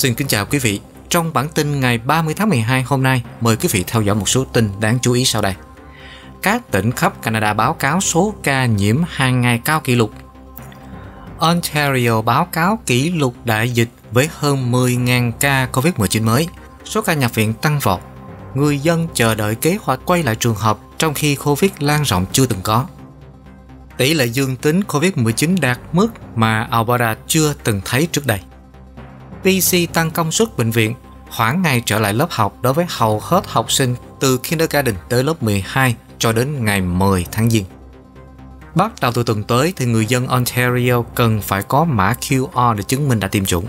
Xin kính chào quý vị. Trong bản tin ngày 30 tháng 12 hôm nay, mời quý vị theo dõi một số tin đáng chú ý sau đây. Các tỉnh khắp Canada báo cáo số ca nhiễm hàng ngày cao kỷ lục. Ontario báo cáo kỷ lục đại dịch với hơn 10.000 ca COVID-19 mới. Số ca nhập viện tăng vọt. Người dân chờ đợi kế hoạch quay lại trường học trong khi COVID lan rộng chưa từng có. Tỷ lệ dương tính COVID-19 đạt mức mà Alberta chưa từng thấy trước đây. PC tăng công suất bệnh viện, hoãn ngày trở lại lớp học đối với hầu hết học sinh từ kindergarten tới lớp 12 cho đến ngày 10 tháng Giêng. Bắt đầu từ tuần tới thì người dân Ontario cần phải có mã QR để chứng minh đã tiêm chủng.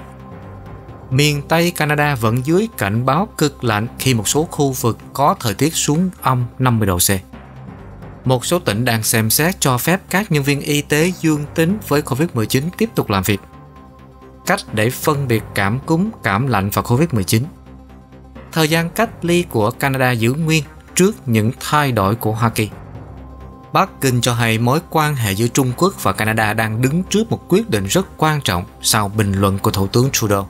Miền Tây Canada vẫn dưới cảnh báo cực lạnh khi một số khu vực có thời tiết xuống âm 50 độ C. Một số tỉnh đang xem xét cho phép các nhân viên y tế dương tính với COVID-19 tiếp tục làm việc cách để phân biệt cảm cúm, cảm lạnh và Covid-19. Thời gian cách ly của Canada giữ nguyên trước những thay đổi của Hoa Kỳ. Bắc Kinh cho hay mối quan hệ giữa Trung Quốc và Canada đang đứng trước một quyết định rất quan trọng sau bình luận của Thủ tướng Trudeau.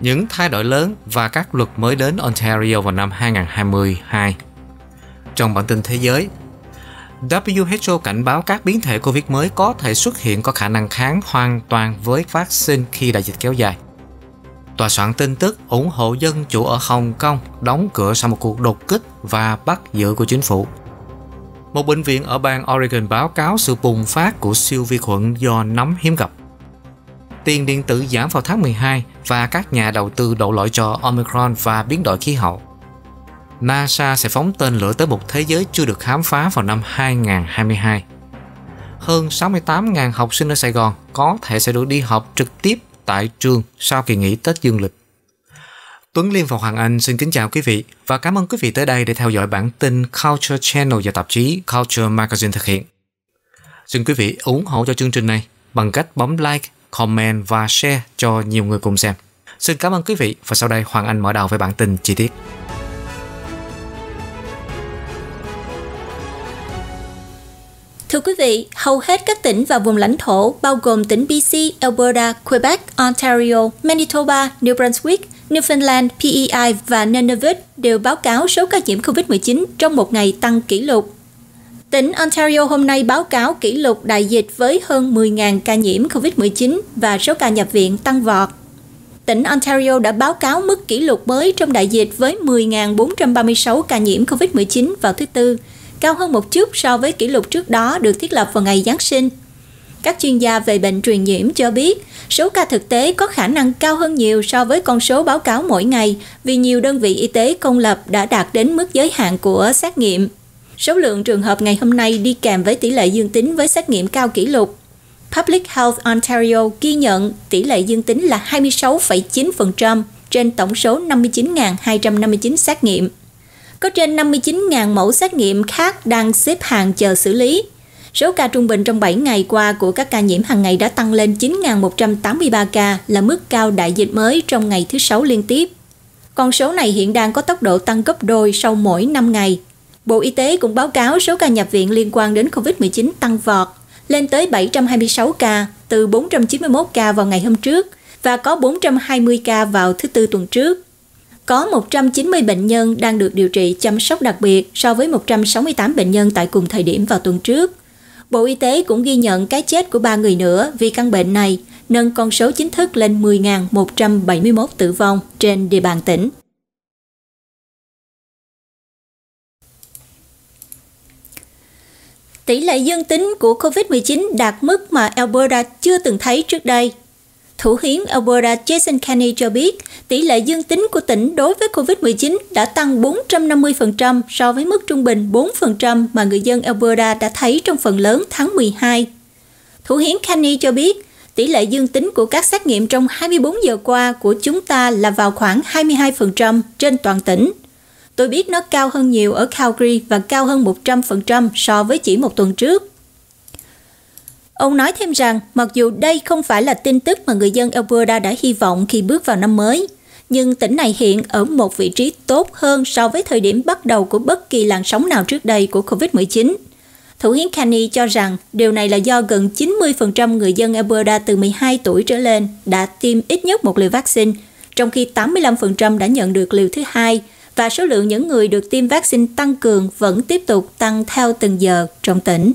Những thay đổi lớn và các luật mới đến Ontario vào năm 2022. Trong bản tin thế giới, WHO cảnh báo các biến thể Covid mới có thể xuất hiện có khả năng kháng hoàn toàn với vaccine khi đại dịch kéo dài. Tòa soạn tin tức ủng hộ dân chủ ở Hồng Kông đóng cửa sau một cuộc đột kích và bắt giữ của chính phủ. Một bệnh viện ở bang Oregon báo cáo sự bùng phát của siêu vi khuẩn do nấm hiếm gặp. Tiền điện tử giảm vào tháng 12 và các nhà đầu tư đổ lỗi cho Omicron và biến đổi khí hậu. NASA sẽ phóng tên lửa tới một thế giới chưa được khám phá vào năm 2022. Hơn 68.000 học sinh ở Sài Gòn có thể sẽ được đi học trực tiếp tại trường sau kỳ nghỉ Tết Dương lịch. Tuấn Liên và Hoàng Anh xin kính chào quý vị và cảm ơn quý vị tới đây để theo dõi bản tin Culture Channel và tạp chí Culture Magazine thực hiện. Xin quý vị ủng hộ cho chương trình này bằng cách bấm like, comment và share cho nhiều người cùng xem. Xin cảm ơn quý vị và sau đây Hoàng Anh mở đầu với bản tin chi tiết. Thưa quý vị, hầu hết các tỉnh và vùng lãnh thổ bao gồm tỉnh BC, Alberta, Quebec, Ontario, Manitoba, New Brunswick, Newfoundland, PEI và Nunavut đều báo cáo số ca nhiễm COVID-19 trong một ngày tăng kỷ lục. Tỉnh Ontario hôm nay báo cáo kỷ lục đại dịch với hơn 10.000 ca nhiễm COVID-19 và số ca nhập viện tăng vọt. Tỉnh Ontario đã báo cáo mức kỷ lục mới trong đại dịch với 10.436 ca nhiễm COVID-19 vào thứ Tư, cao hơn một chút so với kỷ lục trước đó được thiết lập vào ngày Giáng sinh. Các chuyên gia về bệnh truyền nhiễm cho biết, số ca thực tế có khả năng cao hơn nhiều so với con số báo cáo mỗi ngày vì nhiều đơn vị y tế công lập đã đạt đến mức giới hạn của xét nghiệm. Số lượng trường hợp ngày hôm nay đi kèm với tỷ lệ dương tính với xét nghiệm cao kỷ lục. Public Health Ontario ghi nhận tỷ lệ dương tính là 26,9% trên tổng số 59.259 xét nghiệm có trên 59.000 mẫu xét nghiệm khác đang xếp hàng chờ xử lý. Số ca trung bình trong 7 ngày qua của các ca nhiễm hàng ngày đã tăng lên 9.183 ca là mức cao đại dịch mới trong ngày thứ sáu liên tiếp. Con số này hiện đang có tốc độ tăng gấp đôi sau mỗi 5 ngày. Bộ Y tế cũng báo cáo số ca nhập viện liên quan đến COVID-19 tăng vọt, lên tới 726 ca, từ 491 ca vào ngày hôm trước và có 420 ca vào thứ Tư tuần trước có 190 bệnh nhân đang được điều trị chăm sóc đặc biệt so với 168 bệnh nhân tại cùng thời điểm vào tuần trước. Bộ Y tế cũng ghi nhận cái chết của 3 người nữa vì căn bệnh này, nâng con số chính thức lên 10.171 tử vong trên địa bàn tỉnh. Tỷ lệ dương tính của COVID-19 đạt mức mà Alberta chưa từng thấy trước đây – Thủ hiến Alberta Jason Kenney cho biết, tỷ lệ dương tính của tỉnh đối với COVID-19 đã tăng 450% so với mức trung bình 4% mà người dân Alberta đã thấy trong phần lớn tháng 12. Thủ hiến Kenney cho biết, tỷ lệ dương tính của các xét nghiệm trong 24 giờ qua của chúng ta là vào khoảng 22% trên toàn tỉnh. Tôi biết nó cao hơn nhiều ở Calgary và cao hơn 100% so với chỉ một tuần trước. Ông nói thêm rằng mặc dù đây không phải là tin tức mà người dân Alberta đã hy vọng khi bước vào năm mới, nhưng tỉnh này hiện ở một vị trí tốt hơn so với thời điểm bắt đầu của bất kỳ làn sóng nào trước đây của COVID-19. Thủ hiến Kenny cho rằng điều này là do gần 90% người dân Alberta từ 12 tuổi trở lên đã tiêm ít nhất một liều vaccine, trong khi 85% đã nhận được liều thứ hai và số lượng những người được tiêm vaccine tăng cường vẫn tiếp tục tăng theo từng giờ trong tỉnh.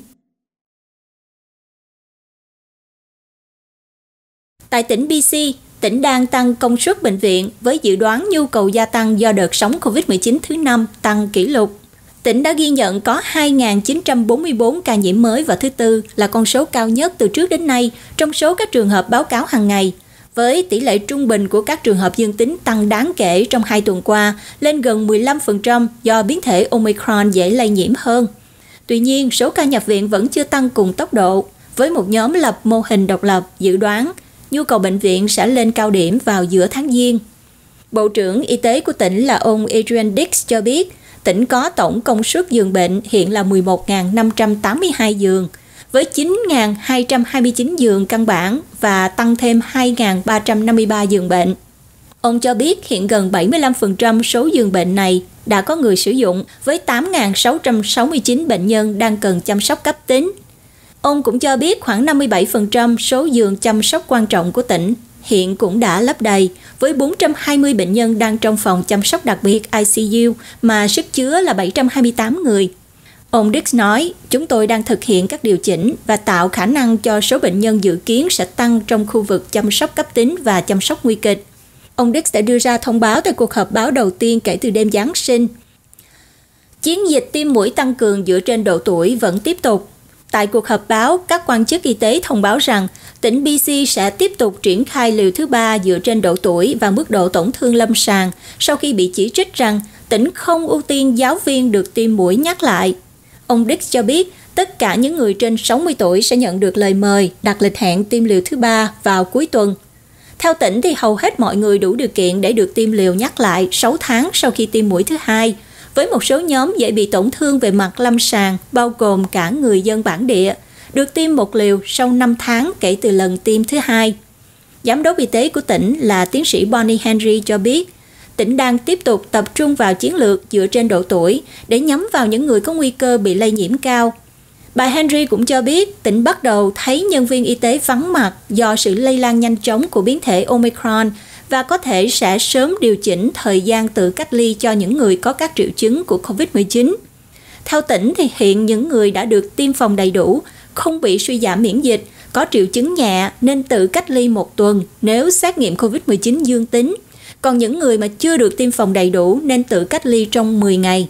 Tại tỉnh BC, tỉnh đang tăng công suất bệnh viện với dự đoán nhu cầu gia tăng do đợt sóng COVID-19 thứ năm tăng kỷ lục. Tỉnh đã ghi nhận có 2.944 ca nhiễm mới vào thứ Tư là con số cao nhất từ trước đến nay trong số các trường hợp báo cáo hàng ngày, với tỷ lệ trung bình của các trường hợp dương tính tăng đáng kể trong hai tuần qua, lên gần 15% do biến thể Omicron dễ lây nhiễm hơn. Tuy nhiên, số ca nhập viện vẫn chưa tăng cùng tốc độ, với một nhóm lập mô hình độc lập dự đoán – nhu cầu bệnh viện sẽ lên cao điểm vào giữa tháng Giêng. Bộ trưởng Y tế của tỉnh là ông Adrian Dix cho biết, tỉnh có tổng công suất giường bệnh hiện là 11.582 giường, với 9.229 giường căn bản và tăng thêm 2.353 giường bệnh. Ông cho biết hiện gần 75% số giường bệnh này đã có người sử dụng với 8.669 bệnh nhân đang cần chăm sóc cấp tính Ông cũng cho biết khoảng 57% số giường chăm sóc quan trọng của tỉnh hiện cũng đã lấp đầy, với 420 bệnh nhân đang trong phòng chăm sóc đặc biệt ICU mà sức chứa là 728 người. Ông Dix nói, chúng tôi đang thực hiện các điều chỉnh và tạo khả năng cho số bệnh nhân dự kiến sẽ tăng trong khu vực chăm sóc cấp tính và chăm sóc nguy kịch. Ông Dix đã đưa ra thông báo tại cuộc họp báo đầu tiên kể từ đêm Giáng sinh. Chiến dịch tiêm mũi tăng cường dựa trên độ tuổi vẫn tiếp tục. Tại cuộc họp báo, các quan chức y tế thông báo rằng tỉnh BC sẽ tiếp tục triển khai liều thứ ba dựa trên độ tuổi và mức độ tổn thương lâm sàng sau khi bị chỉ trích rằng tỉnh không ưu tiên giáo viên được tiêm mũi nhắc lại. Ông Dix cho biết tất cả những người trên 60 tuổi sẽ nhận được lời mời đặt lịch hẹn tiêm liều thứ ba vào cuối tuần. Theo tỉnh thì hầu hết mọi người đủ điều kiện để được tiêm liều nhắc lại 6 tháng sau khi tiêm mũi thứ hai – với một số nhóm dễ bị tổn thương về mặt lâm sàng, bao gồm cả người dân bản địa, được tiêm một liều sau 5 tháng kể từ lần tiêm thứ hai. Giám đốc y tế của tỉnh là tiến sĩ Bonnie Henry cho biết, tỉnh đang tiếp tục tập trung vào chiến lược dựa trên độ tuổi để nhắm vào những người có nguy cơ bị lây nhiễm cao. Bà Henry cũng cho biết tỉnh bắt đầu thấy nhân viên y tế vắng mặt do sự lây lan nhanh chóng của biến thể Omicron – và có thể sẽ sớm điều chỉnh thời gian tự cách ly cho những người có các triệu chứng của COVID-19. Theo tỉnh thì hiện những người đã được tiêm phòng đầy đủ, không bị suy giảm miễn dịch, có triệu chứng nhẹ nên tự cách ly một tuần nếu xét nghiệm COVID-19 dương tính. Còn những người mà chưa được tiêm phòng đầy đủ nên tự cách ly trong 10 ngày.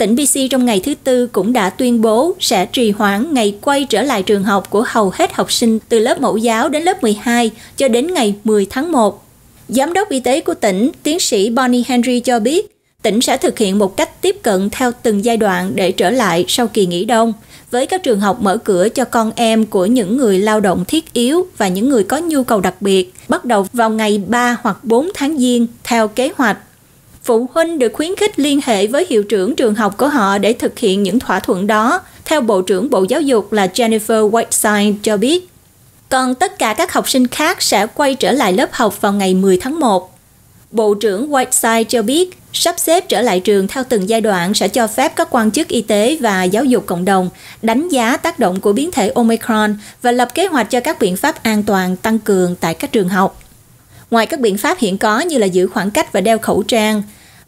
tỉnh BC trong ngày thứ Tư cũng đã tuyên bố sẽ trì hoãn ngày quay trở lại trường học của hầu hết học sinh từ lớp mẫu giáo đến lớp 12 cho đến ngày 10 tháng 1. Giám đốc y tế của tỉnh, tiến sĩ Bonnie Henry cho biết, tỉnh sẽ thực hiện một cách tiếp cận theo từng giai đoạn để trở lại sau kỳ nghỉ đông, với các trường học mở cửa cho con em của những người lao động thiết yếu và những người có nhu cầu đặc biệt, bắt đầu vào ngày 3 hoặc 4 tháng Giêng theo kế hoạch phụ huynh được khuyến khích liên hệ với hiệu trưởng trường học của họ để thực hiện những thỏa thuận đó, theo Bộ trưởng Bộ Giáo dục là Jennifer Whiteside cho biết. Còn tất cả các học sinh khác sẽ quay trở lại lớp học vào ngày 10 tháng 1. Bộ trưởng Whiteside cho biết, sắp xếp trở lại trường theo từng giai đoạn sẽ cho phép các quan chức y tế và giáo dục cộng đồng đánh giá tác động của biến thể Omicron và lập kế hoạch cho các biện pháp an toàn tăng cường tại các trường học ngoài các biện pháp hiện có như là giữ khoảng cách và đeo khẩu trang.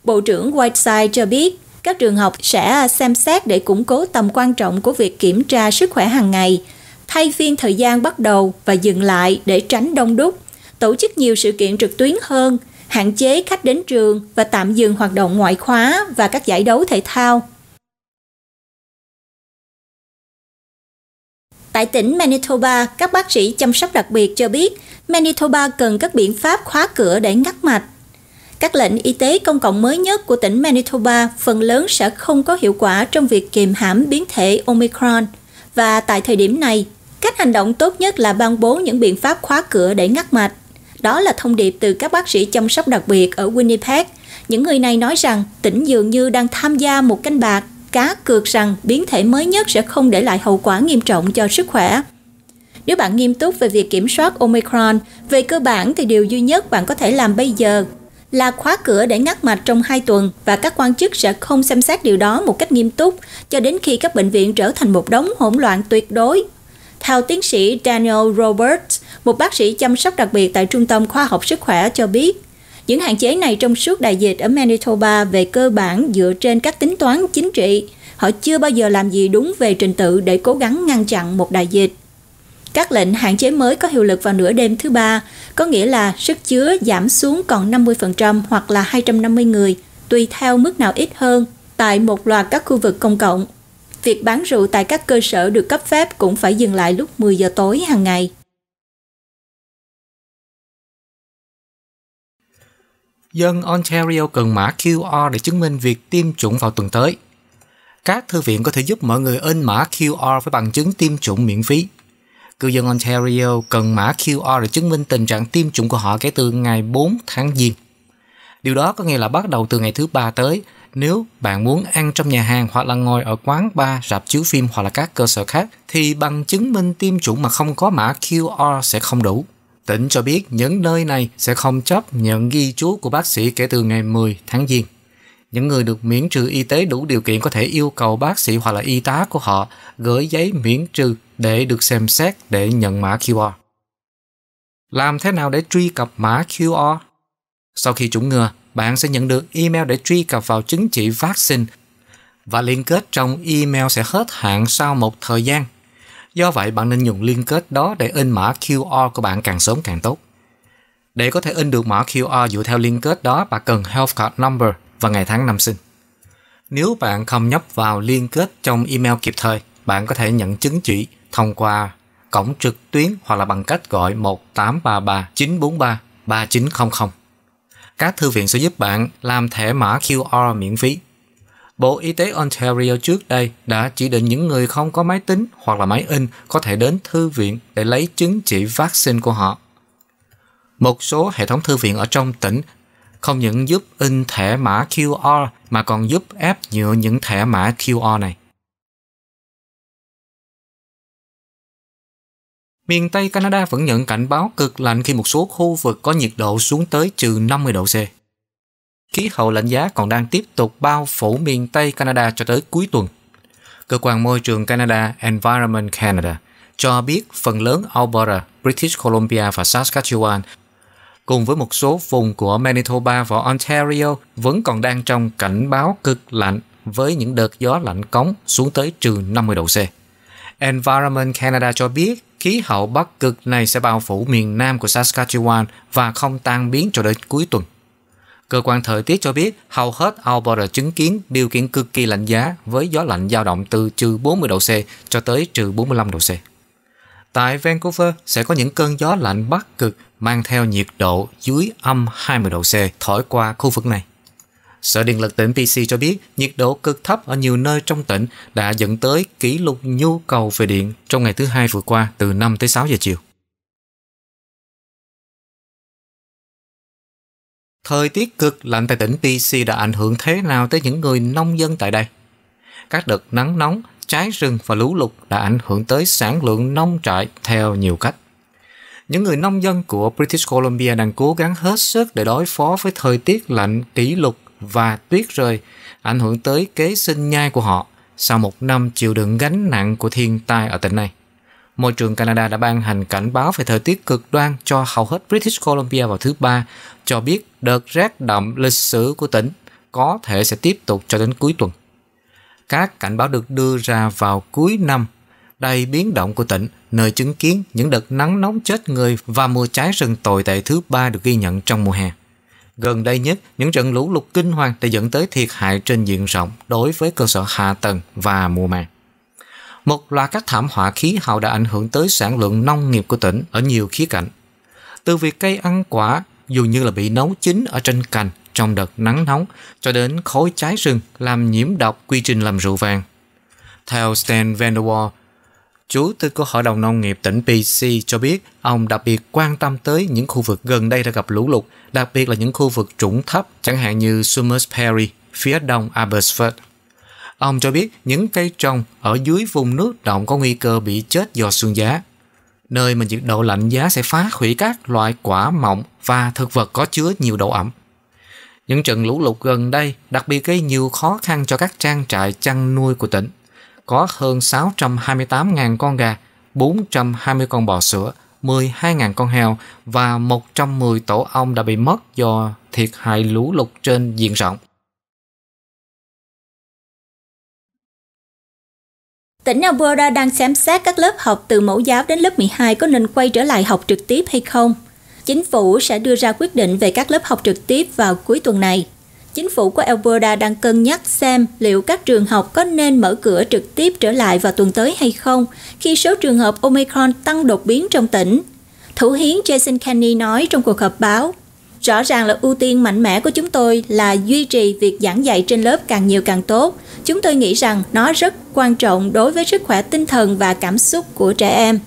Bộ trưởng Whiteside cho biết, các trường học sẽ xem xét để củng cố tầm quan trọng của việc kiểm tra sức khỏe hàng ngày, thay phiên thời gian bắt đầu và dừng lại để tránh đông đúc, tổ chức nhiều sự kiện trực tuyến hơn, hạn chế khách đến trường và tạm dừng hoạt động ngoại khóa và các giải đấu thể thao. Tại tỉnh Manitoba, các bác sĩ chăm sóc đặc biệt cho biết Manitoba cần các biện pháp khóa cửa để ngắt mạch. Các lệnh y tế công cộng mới nhất của tỉnh Manitoba phần lớn sẽ không có hiệu quả trong việc kiềm hãm biến thể Omicron. Và tại thời điểm này, cách hành động tốt nhất là ban bố những biện pháp khóa cửa để ngắt mạch. Đó là thông điệp từ các bác sĩ chăm sóc đặc biệt ở Winnipeg. Những người này nói rằng tỉnh dường như đang tham gia một canh bạc cá cược rằng biến thể mới nhất sẽ không để lại hậu quả nghiêm trọng cho sức khỏe. Nếu bạn nghiêm túc về việc kiểm soát Omicron, về cơ bản thì điều duy nhất bạn có thể làm bây giờ là khóa cửa để ngắt mạch trong 2 tuần và các quan chức sẽ không xem xét điều đó một cách nghiêm túc cho đến khi các bệnh viện trở thành một đống hỗn loạn tuyệt đối. Theo tiến sĩ Daniel Roberts, một bác sĩ chăm sóc đặc biệt tại Trung tâm Khoa học Sức khỏe cho biết, những hạn chế này trong suốt đại dịch ở Manitoba về cơ bản dựa trên các tính toán chính trị. Họ chưa bao giờ làm gì đúng về trình tự để cố gắng ngăn chặn một đại dịch. Các lệnh hạn chế mới có hiệu lực vào nửa đêm thứ ba, có nghĩa là sức chứa giảm xuống còn 50% hoặc là 250 người, tùy theo mức nào ít hơn, tại một loạt các khu vực công cộng. Việc bán rượu tại các cơ sở được cấp phép cũng phải dừng lại lúc 10 giờ tối hàng ngày. dân Ontario cần mã QR để chứng minh việc tiêm chủng vào tuần tới. Các thư viện có thể giúp mọi người in mã QR với bằng chứng tiêm chủng miễn phí. Cư dân Ontario cần mã QR để chứng minh tình trạng tiêm chủng của họ kể từ ngày 4 tháng Giêng. Điều đó có nghĩa là bắt đầu từ ngày thứ ba tới, nếu bạn muốn ăn trong nhà hàng hoặc là ngồi ở quán bar, rạp chiếu phim hoặc là các cơ sở khác, thì bằng chứng minh tiêm chủng mà không có mã QR sẽ không đủ tỉnh cho biết những nơi này sẽ không chấp nhận ghi chú của bác sĩ kể từ ngày 10 tháng Giêng. Những người được miễn trừ y tế đủ điều kiện có thể yêu cầu bác sĩ hoặc là y tá của họ gửi giấy miễn trừ để được xem xét để nhận mã QR. Làm thế nào để truy cập mã QR? Sau khi chủng ngừa, bạn sẽ nhận được email để truy cập vào chứng chỉ vaccine và liên kết trong email sẽ hết hạn sau một thời gian Do vậy bạn nên dùng liên kết đó để in mã QR của bạn càng sớm càng tốt. Để có thể in được mã QR dựa theo liên kết đó, bạn cần Health Card Number và ngày tháng năm sinh. Nếu bạn không nhấp vào liên kết trong email kịp thời, bạn có thể nhận chứng chỉ thông qua cổng trực tuyến hoặc là bằng cách gọi 1833 943 3900. Các thư viện sẽ giúp bạn làm thẻ mã QR miễn phí Bộ Y tế Ontario trước đây đã chỉ định những người không có máy tính hoặc là máy in có thể đến thư viện để lấy chứng chỉ vaccine của họ. Một số hệ thống thư viện ở trong tỉnh không những giúp in thẻ mã QR mà còn giúp ép nhựa những thẻ mã QR này. Miền Tây Canada vẫn nhận cảnh báo cực lạnh khi một số khu vực có nhiệt độ xuống tới trừ 50 độ C khí hậu lạnh giá còn đang tiếp tục bao phủ miền Tây Canada cho tới cuối tuần. Cơ quan môi trường Canada Environment Canada cho biết phần lớn Alberta, British Columbia và Saskatchewan cùng với một số vùng của Manitoba và Ontario vẫn còn đang trong cảnh báo cực lạnh với những đợt gió lạnh cống xuống tới trừ 50 độ C. Environment Canada cho biết khí hậu bắc cực này sẽ bao phủ miền nam của Saskatchewan và không tan biến cho đến cuối tuần. Cơ quan thời tiết cho biết hầu hết Alberta chứng kiến điều kiện cực kỳ lạnh giá với gió lạnh dao động từ trừ 40 độ C cho tới trừ 45 độ C. Tại Vancouver sẽ có những cơn gió lạnh bắc cực mang theo nhiệt độ dưới âm 20 độ C thổi qua khu vực này. Sở Điện lực tỉnh BC cho biết nhiệt độ cực thấp ở nhiều nơi trong tỉnh đã dẫn tới kỷ lục nhu cầu về điện trong ngày thứ hai vừa qua từ 5 tới 6 giờ chiều. Thời tiết cực lạnh tại tỉnh BC đã ảnh hưởng thế nào tới những người nông dân tại đây? Các đợt nắng nóng, cháy rừng và lũ lụt đã ảnh hưởng tới sản lượng nông trại theo nhiều cách. Những người nông dân của British Columbia đang cố gắng hết sức để đối phó với thời tiết lạnh kỷ lục và tuyết rơi ảnh hưởng tới kế sinh nhai của họ sau một năm chịu đựng gánh nặng của thiên tai ở tỉnh này. Môi trường Canada đã ban hành cảnh báo về thời tiết cực đoan cho hầu hết British Columbia vào thứ Ba cho biết đợt rét đậm lịch sử của tỉnh có thể sẽ tiếp tục cho đến cuối tuần. Các cảnh báo được đưa ra vào cuối năm đầy biến động của tỉnh, nơi chứng kiến những đợt nắng nóng chết người và mùa cháy rừng tồi tệ thứ ba được ghi nhận trong mùa hè. Gần đây nhất, những trận lũ lụt kinh hoàng đã dẫn tới thiệt hại trên diện rộng đối với cơ sở hạ tầng và mùa màng. Một loạt các thảm họa khí hậu đã ảnh hưởng tới sản lượng nông nghiệp của tỉnh ở nhiều khía cạnh. Từ việc cây ăn quả dù như là bị nấu chín ở trên cành trong đợt nắng nóng cho đến khối trái rừng làm nhiễm độc quy trình làm rượu vàng. Theo Stan Van der Waal, Chủ tịch của Hội đồng Nông nghiệp tỉnh BC cho biết ông đặc biệt quan tâm tới những khu vực gần đây đã gặp lũ lụt, đặc biệt là những khu vực trũng thấp, chẳng hạn như Summers Perry, phía đông Abbotsford. Ông cho biết những cây trồng ở dưới vùng nước động có nguy cơ bị chết do sương giá nơi mà nhiệt độ lạnh giá sẽ phá hủy các loại quả mọng và thực vật có chứa nhiều độ ẩm. Những trận lũ lụt gần đây đặc biệt gây nhiều khó khăn cho các trang trại chăn nuôi của tỉnh. Có hơn 628.000 con gà, 420 con bò sữa, 12.000 con heo và 110 tổ ong đã bị mất do thiệt hại lũ lụt trên diện rộng. Tỉnh Alberta đang xem xét các lớp học từ mẫu giáo đến lớp 12 có nên quay trở lại học trực tiếp hay không. Chính phủ sẽ đưa ra quyết định về các lớp học trực tiếp vào cuối tuần này. Chính phủ của Alberta đang cân nhắc xem liệu các trường học có nên mở cửa trực tiếp trở lại vào tuần tới hay không khi số trường hợp Omicron tăng đột biến trong tỉnh. Thủ hiến Jason Kenney nói trong cuộc họp báo, rõ ràng là ưu tiên mạnh mẽ của chúng tôi là duy trì việc giảng dạy trên lớp càng nhiều càng tốt. Chúng tôi nghĩ rằng nó rất quan trọng đối với sức khỏe tinh thần và cảm xúc của trẻ em.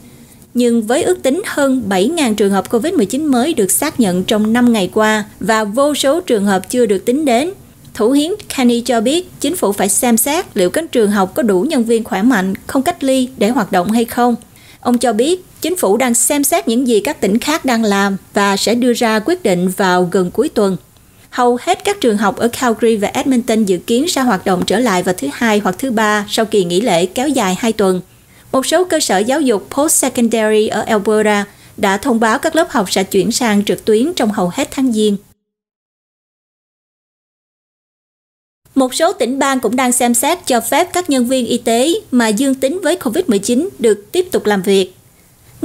Nhưng với ước tính hơn 7.000 trường hợp COVID-19 mới được xác nhận trong 5 ngày qua và vô số trường hợp chưa được tính đến, Thủ hiến Kenny cho biết chính phủ phải xem xét liệu các trường học có đủ nhân viên khỏe mạnh, không cách ly để hoạt động hay không. Ông cho biết chính phủ đang xem xét những gì các tỉnh khác đang làm và sẽ đưa ra quyết định vào gần cuối tuần. Hầu hết các trường học ở Calgary và Edmonton dự kiến sẽ hoạt động trở lại vào thứ hai hoặc thứ ba sau kỳ nghỉ lễ kéo dài 2 tuần. Một số cơ sở giáo dục post-secondary ở Alberta đã thông báo các lớp học sẽ chuyển sang trực tuyến trong hầu hết tháng Giêng. Một số tỉnh bang cũng đang xem xét cho phép các nhân viên y tế mà dương tính với COVID-19 được tiếp tục làm việc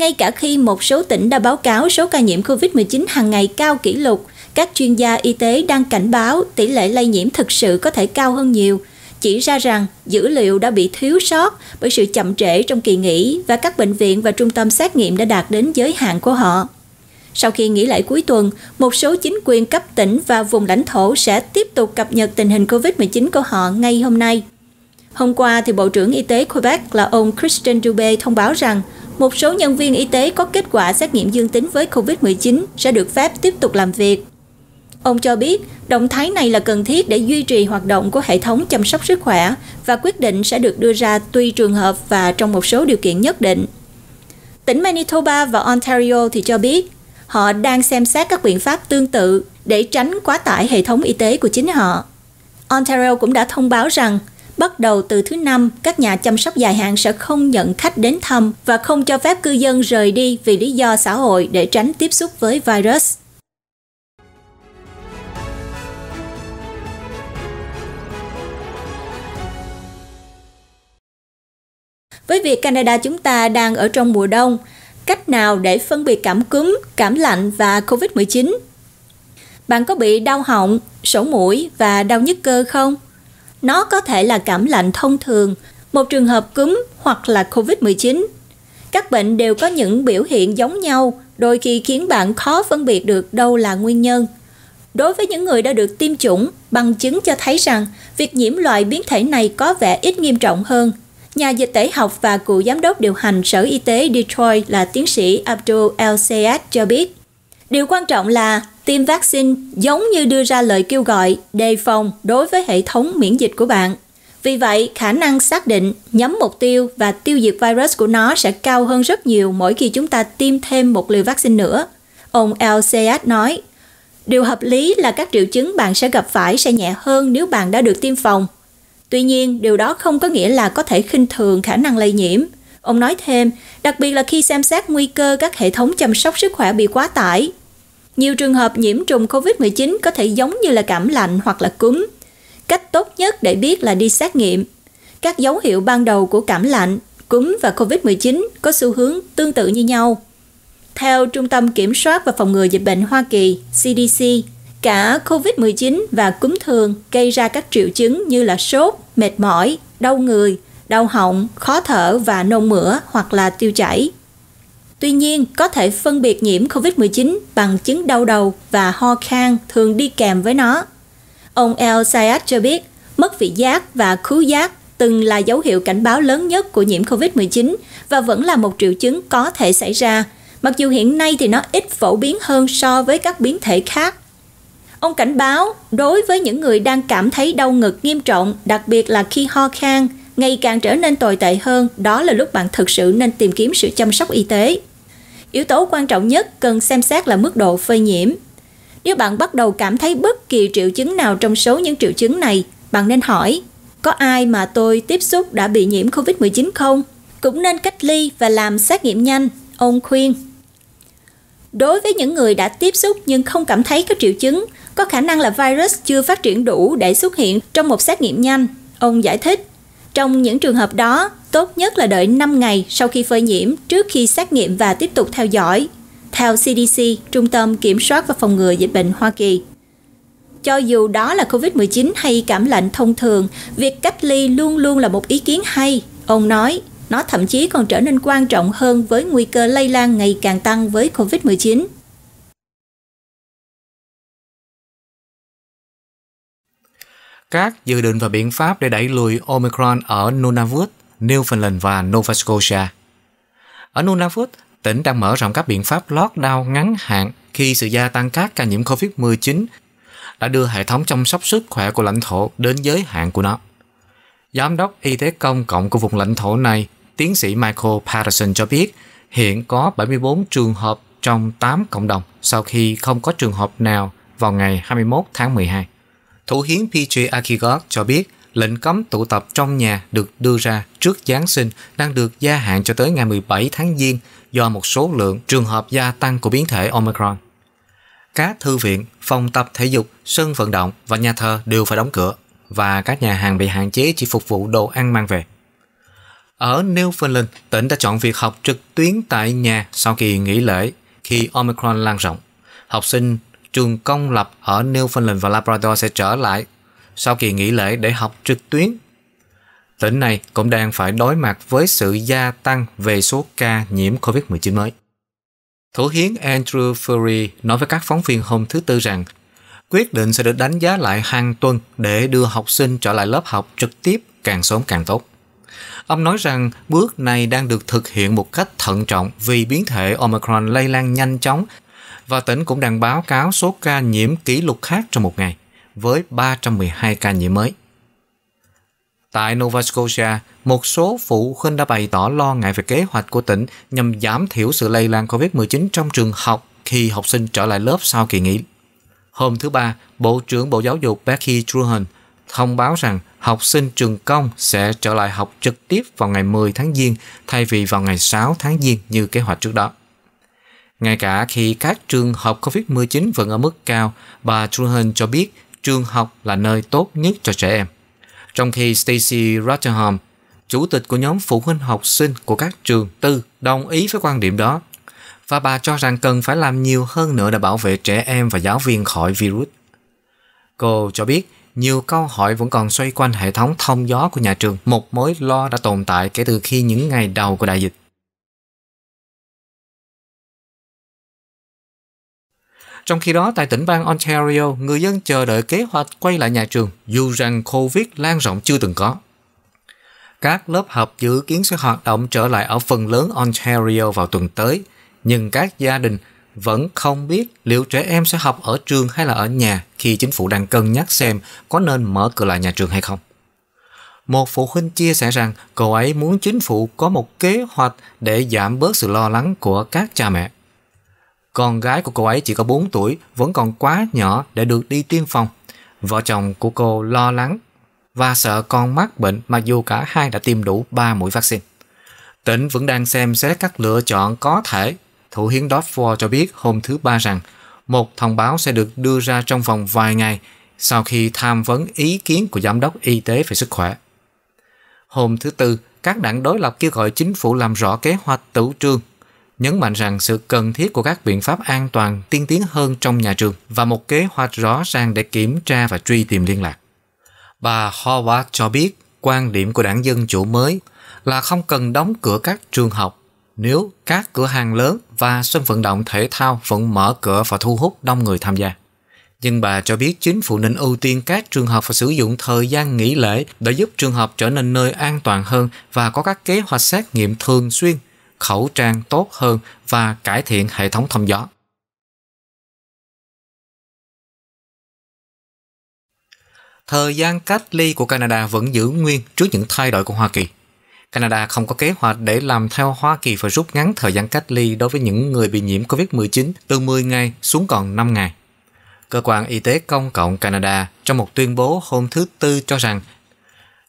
ngay cả khi một số tỉnh đã báo cáo số ca nhiễm COVID-19 hàng ngày cao kỷ lục. Các chuyên gia y tế đang cảnh báo tỷ lệ lây nhiễm thực sự có thể cao hơn nhiều, chỉ ra rằng dữ liệu đã bị thiếu sót bởi sự chậm trễ trong kỳ nghỉ và các bệnh viện và trung tâm xét nghiệm đã đạt đến giới hạn của họ. Sau khi nghỉ lễ cuối tuần, một số chính quyền cấp tỉnh và vùng lãnh thổ sẽ tiếp tục cập nhật tình hình COVID-19 của họ ngay hôm nay. Hôm qua, thì Bộ trưởng Y tế Quebec là ông Christian Dubé thông báo rằng một số nhân viên y tế có kết quả xét nghiệm dương tính với COVID-19 sẽ được phép tiếp tục làm việc. Ông cho biết, động thái này là cần thiết để duy trì hoạt động của hệ thống chăm sóc sức khỏe và quyết định sẽ được đưa ra tùy trường hợp và trong một số điều kiện nhất định. Tỉnh Manitoba và Ontario thì cho biết, họ đang xem xét các biện pháp tương tự để tránh quá tải hệ thống y tế của chính họ. Ontario cũng đã thông báo rằng Bắt đầu từ thứ năm, các nhà chăm sóc dài hạn sẽ không nhận khách đến thăm và không cho phép cư dân rời đi vì lý do xã hội để tránh tiếp xúc với virus. Với việc Canada chúng ta đang ở trong mùa đông, cách nào để phân biệt cảm cúm, cảm lạnh và COVID-19? Bạn có bị đau họng, sổ mũi và đau nhức cơ không? Nó có thể là cảm lạnh thông thường, một trường hợp cúm hoặc là COVID-19. Các bệnh đều có những biểu hiện giống nhau, đôi khi khiến bạn khó phân biệt được đâu là nguyên nhân. Đối với những người đã được tiêm chủng, bằng chứng cho thấy rằng việc nhiễm loại biến thể này có vẻ ít nghiêm trọng hơn. Nhà dịch tễ học và cựu giám đốc điều hành Sở Y tế Detroit là tiến sĩ Abdul El Sayed cho biết. Điều quan trọng là tiêm vaccine giống như đưa ra lời kêu gọi đề phòng đối với hệ thống miễn dịch của bạn. Vì vậy, khả năng xác định, nhắm mục tiêu và tiêu diệt virus của nó sẽ cao hơn rất nhiều mỗi khi chúng ta tiêm thêm một liều vaccine nữa. Ông LCS nói, điều hợp lý là các triệu chứng bạn sẽ gặp phải sẽ nhẹ hơn nếu bạn đã được tiêm phòng. Tuy nhiên, điều đó không có nghĩa là có thể khinh thường khả năng lây nhiễm. Ông nói thêm, đặc biệt là khi xem xét nguy cơ các hệ thống chăm sóc sức khỏe bị quá tải nhiều trường hợp nhiễm trùng COVID-19 có thể giống như là cảm lạnh hoặc là cúm. Cách tốt nhất để biết là đi xét nghiệm. Các dấu hiệu ban đầu của cảm lạnh, cúm và COVID-19 có xu hướng tương tự như nhau. Theo Trung tâm Kiểm soát và Phòng ngừa Dịch bệnh Hoa Kỳ, CDC, cả COVID-19 và cúm thường gây ra các triệu chứng như là sốt, mệt mỏi, đau người, đau họng, khó thở và nôn mửa hoặc là tiêu chảy. Tuy nhiên, có thể phân biệt nhiễm COVID-19 bằng chứng đau đầu và ho khan thường đi kèm với nó. Ông El Sayat cho biết, mất vị giác và khứu giác từng là dấu hiệu cảnh báo lớn nhất của nhiễm COVID-19 và vẫn là một triệu chứng có thể xảy ra, mặc dù hiện nay thì nó ít phổ biến hơn so với các biến thể khác. Ông cảnh báo, đối với những người đang cảm thấy đau ngực nghiêm trọng, đặc biệt là khi ho khan, ngày càng trở nên tồi tệ hơn, đó là lúc bạn thực sự nên tìm kiếm sự chăm sóc y tế. Yếu tố quan trọng nhất cần xem xét là mức độ phơi nhiễm. Nếu bạn bắt đầu cảm thấy bất kỳ triệu chứng nào trong số những triệu chứng này, bạn nên hỏi, có ai mà tôi tiếp xúc đã bị nhiễm COVID-19 không? Cũng nên cách ly và làm xét nghiệm nhanh, ông khuyên. Đối với những người đã tiếp xúc nhưng không cảm thấy các triệu chứng, có khả năng là virus chưa phát triển đủ để xuất hiện trong một xét nghiệm nhanh, ông giải thích. Trong những trường hợp đó, tốt nhất là đợi 5 ngày sau khi phơi nhiễm trước khi xét nghiệm và tiếp tục theo dõi, theo CDC, Trung tâm Kiểm soát và Phòng ngừa Dịch bệnh Hoa Kỳ. Cho dù đó là COVID-19 hay cảm lạnh thông thường, việc cách ly luôn luôn là một ý kiến hay, ông nói. Nó thậm chí còn trở nên quan trọng hơn với nguy cơ lây lan ngày càng tăng với COVID-19. các dự định và biện pháp để đẩy lùi Omicron ở Nunavut, Newfoundland và Nova Scotia. Ở Nunavut, tỉnh đang mở rộng các biện pháp lockdown ngắn hạn khi sự gia tăng các ca nhiễm COVID-19 đã đưa hệ thống chăm sóc sức khỏe của lãnh thổ đến giới hạn của nó. Giám đốc Y tế công cộng của vùng lãnh thổ này, tiến sĩ Michael Patterson cho biết hiện có 74 trường hợp trong 8 cộng đồng sau khi không có trường hợp nào vào ngày 21 tháng 12. Thủ hiến PJ Akigok cho biết lệnh cấm tụ tập trong nhà được đưa ra trước Giáng sinh đang được gia hạn cho tới ngày 17 tháng Giêng do một số lượng trường hợp gia tăng của biến thể Omicron. Các thư viện, phòng tập thể dục, sân vận động và nhà thờ đều phải đóng cửa và các nhà hàng bị hạn chế chỉ phục vụ đồ ăn mang về. Ở Newfoundland, tỉnh đã chọn việc học trực tuyến tại nhà sau kỳ nghỉ lễ khi Omicron lan rộng. Học sinh trường công lập ở Newfoundland và Labrador sẽ trở lại sau kỳ nghỉ lễ để học trực tuyến. Tỉnh này cũng đang phải đối mặt với sự gia tăng về số ca nhiễm COVID-19 mới. Thủ hiến Andrew Fury nói với các phóng viên hôm thứ Tư rằng quyết định sẽ được đánh giá lại hàng tuần để đưa học sinh trở lại lớp học trực tiếp càng sớm càng tốt. Ông nói rằng bước này đang được thực hiện một cách thận trọng vì biến thể Omicron lây lan nhanh chóng và tỉnh cũng đang báo cáo số ca nhiễm kỷ lục khác trong một ngày, với 312 ca nhiễm mới. Tại Nova Scotia, một số phụ huynh đã bày tỏ lo ngại về kế hoạch của tỉnh nhằm giảm thiểu sự lây lan COVID-19 trong trường học khi học sinh trở lại lớp sau kỳ nghỉ. Hôm thứ Ba, Bộ trưởng Bộ Giáo dục Becky Truhan thông báo rằng học sinh trường công sẽ trở lại học trực tiếp vào ngày 10 tháng Giêng thay vì vào ngày 6 tháng Giêng như kế hoạch trước đó. Ngay cả khi các trường học COVID-19 vẫn ở mức cao, bà Truhan cho biết trường học là nơi tốt nhất cho trẻ em. Trong khi Stacy Rotherham, chủ tịch của nhóm phụ huynh học sinh của các trường tư, đồng ý với quan điểm đó và bà cho rằng cần phải làm nhiều hơn nữa để bảo vệ trẻ em và giáo viên khỏi virus. Cô cho biết nhiều câu hỏi vẫn còn xoay quanh hệ thống thông gió của nhà trường, một mối lo đã tồn tại kể từ khi những ngày đầu của đại dịch. Trong khi đó, tại tỉnh bang Ontario, người dân chờ đợi kế hoạch quay lại nhà trường dù rằng COVID lan rộng chưa từng có. Các lớp học dự kiến sẽ hoạt động trở lại ở phần lớn Ontario vào tuần tới, nhưng các gia đình vẫn không biết liệu trẻ em sẽ học ở trường hay là ở nhà khi chính phủ đang cân nhắc xem có nên mở cửa lại nhà trường hay không. Một phụ huynh chia sẻ rằng cô ấy muốn chính phủ có một kế hoạch để giảm bớt sự lo lắng của các cha mẹ. Con gái của cô ấy chỉ có 4 tuổi, vẫn còn quá nhỏ để được đi tiêm phòng. Vợ chồng của cô lo lắng và sợ con mắc bệnh mặc dù cả hai đã tiêm đủ 3 mũi vaccine. Tỉnh vẫn đang xem xét các lựa chọn có thể. Thủ hiến Dortford cho biết hôm thứ Ba rằng một thông báo sẽ được đưa ra trong vòng vài ngày sau khi tham vấn ý kiến của Giám đốc Y tế về sức khỏe. Hôm thứ Tư, các đảng đối lập kêu gọi chính phủ làm rõ kế hoạch tử trương nhấn mạnh rằng sự cần thiết của các biện pháp an toàn tiên tiến hơn trong nhà trường và một kế hoạch rõ ràng để kiểm tra và truy tìm liên lạc. Bà Howard cho biết quan điểm của đảng Dân Chủ mới là không cần đóng cửa các trường học nếu các cửa hàng lớn và sân vận động thể thao vẫn mở cửa và thu hút đông người tham gia. Nhưng bà cho biết chính phủ nên ưu tiên các trường học và sử dụng thời gian nghỉ lễ để giúp trường học trở nên nơi an toàn hơn và có các kế hoạch xét nghiệm thường xuyên khẩu trang tốt hơn và cải thiện hệ thống thông gió. Thời gian cách ly của Canada vẫn giữ nguyên trước những thay đổi của Hoa Kỳ. Canada không có kế hoạch để làm theo Hoa Kỳ và rút ngắn thời gian cách ly đối với những người bị nhiễm COVID-19 từ 10 ngày xuống còn 5 ngày. Cơ quan Y tế Công cộng Canada trong một tuyên bố hôm thứ Tư cho rằng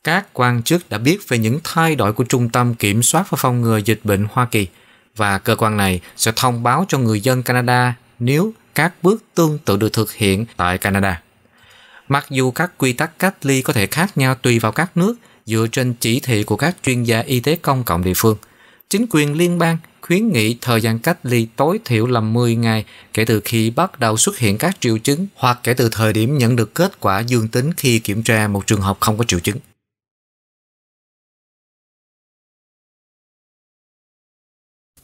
các quan chức đã biết về những thay đổi của Trung tâm Kiểm soát và Phòng ngừa Dịch bệnh Hoa Kỳ và cơ quan này sẽ thông báo cho người dân Canada nếu các bước tương tự được thực hiện tại Canada. Mặc dù các quy tắc cách ly có thể khác nhau tùy vào các nước dựa trên chỉ thị của các chuyên gia y tế công cộng địa phương, chính quyền liên bang khuyến nghị thời gian cách ly tối thiểu là 10 ngày kể từ khi bắt đầu xuất hiện các triệu chứng hoặc kể từ thời điểm nhận được kết quả dương tính khi kiểm tra một trường hợp không có triệu chứng.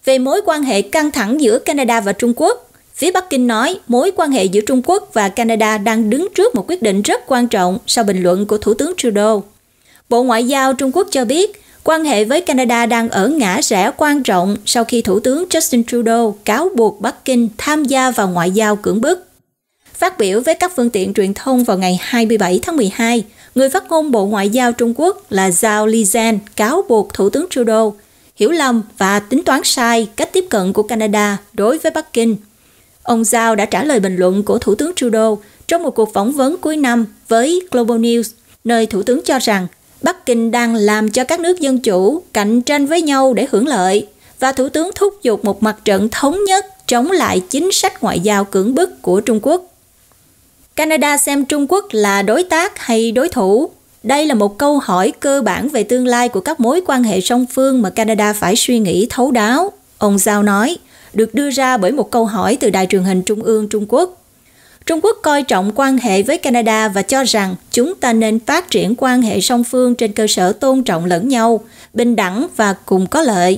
Về mối quan hệ căng thẳng giữa Canada và Trung Quốc, phía Bắc Kinh nói mối quan hệ giữa Trung Quốc và Canada đang đứng trước một quyết định rất quan trọng sau bình luận của Thủ tướng Trudeau. Bộ Ngoại giao Trung Quốc cho biết quan hệ với Canada đang ở ngã rẽ quan trọng sau khi Thủ tướng Justin Trudeau cáo buộc Bắc Kinh tham gia vào ngoại giao cưỡng bức. Phát biểu với các phương tiện truyền thông vào ngày 27 tháng 12, người phát ngôn Bộ Ngoại giao Trung Quốc là Zhao Lijian cáo buộc Thủ tướng Trudeau hiểu lầm và tính toán sai cách tiếp cận của Canada đối với Bắc Kinh. Ông Zhao đã trả lời bình luận của Thủ tướng Trudeau trong một cuộc phỏng vấn cuối năm với Global News, nơi Thủ tướng cho rằng Bắc Kinh đang làm cho các nước dân chủ cạnh tranh với nhau để hưởng lợi và Thủ tướng thúc giục một mặt trận thống nhất chống lại chính sách ngoại giao cưỡng bức của Trung Quốc. Canada xem Trung Quốc là đối tác hay đối thủ đây là một câu hỏi cơ bản về tương lai của các mối quan hệ song phương mà Canada phải suy nghĩ thấu đáo, ông Giao nói, được đưa ra bởi một câu hỏi từ Đài truyền hình Trung ương Trung Quốc. Trung Quốc coi trọng quan hệ với Canada và cho rằng chúng ta nên phát triển quan hệ song phương trên cơ sở tôn trọng lẫn nhau, bình đẳng và cùng có lợi.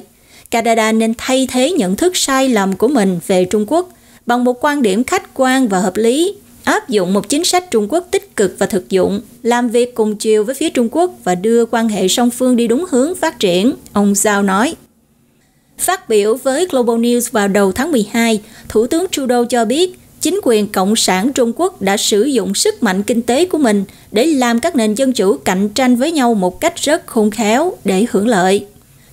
Canada nên thay thế nhận thức sai lầm của mình về Trung Quốc bằng một quan điểm khách quan và hợp lý áp dụng một chính sách Trung Quốc tích cực và thực dụng, làm việc cùng chiều với phía Trung Quốc và đưa quan hệ song phương đi đúng hướng phát triển, ông Zhao nói. Phát biểu với Global News vào đầu tháng 12, Thủ tướng Trudeau cho biết chính quyền Cộng sản Trung Quốc đã sử dụng sức mạnh kinh tế của mình để làm các nền dân chủ cạnh tranh với nhau một cách rất khôn khéo để hưởng lợi.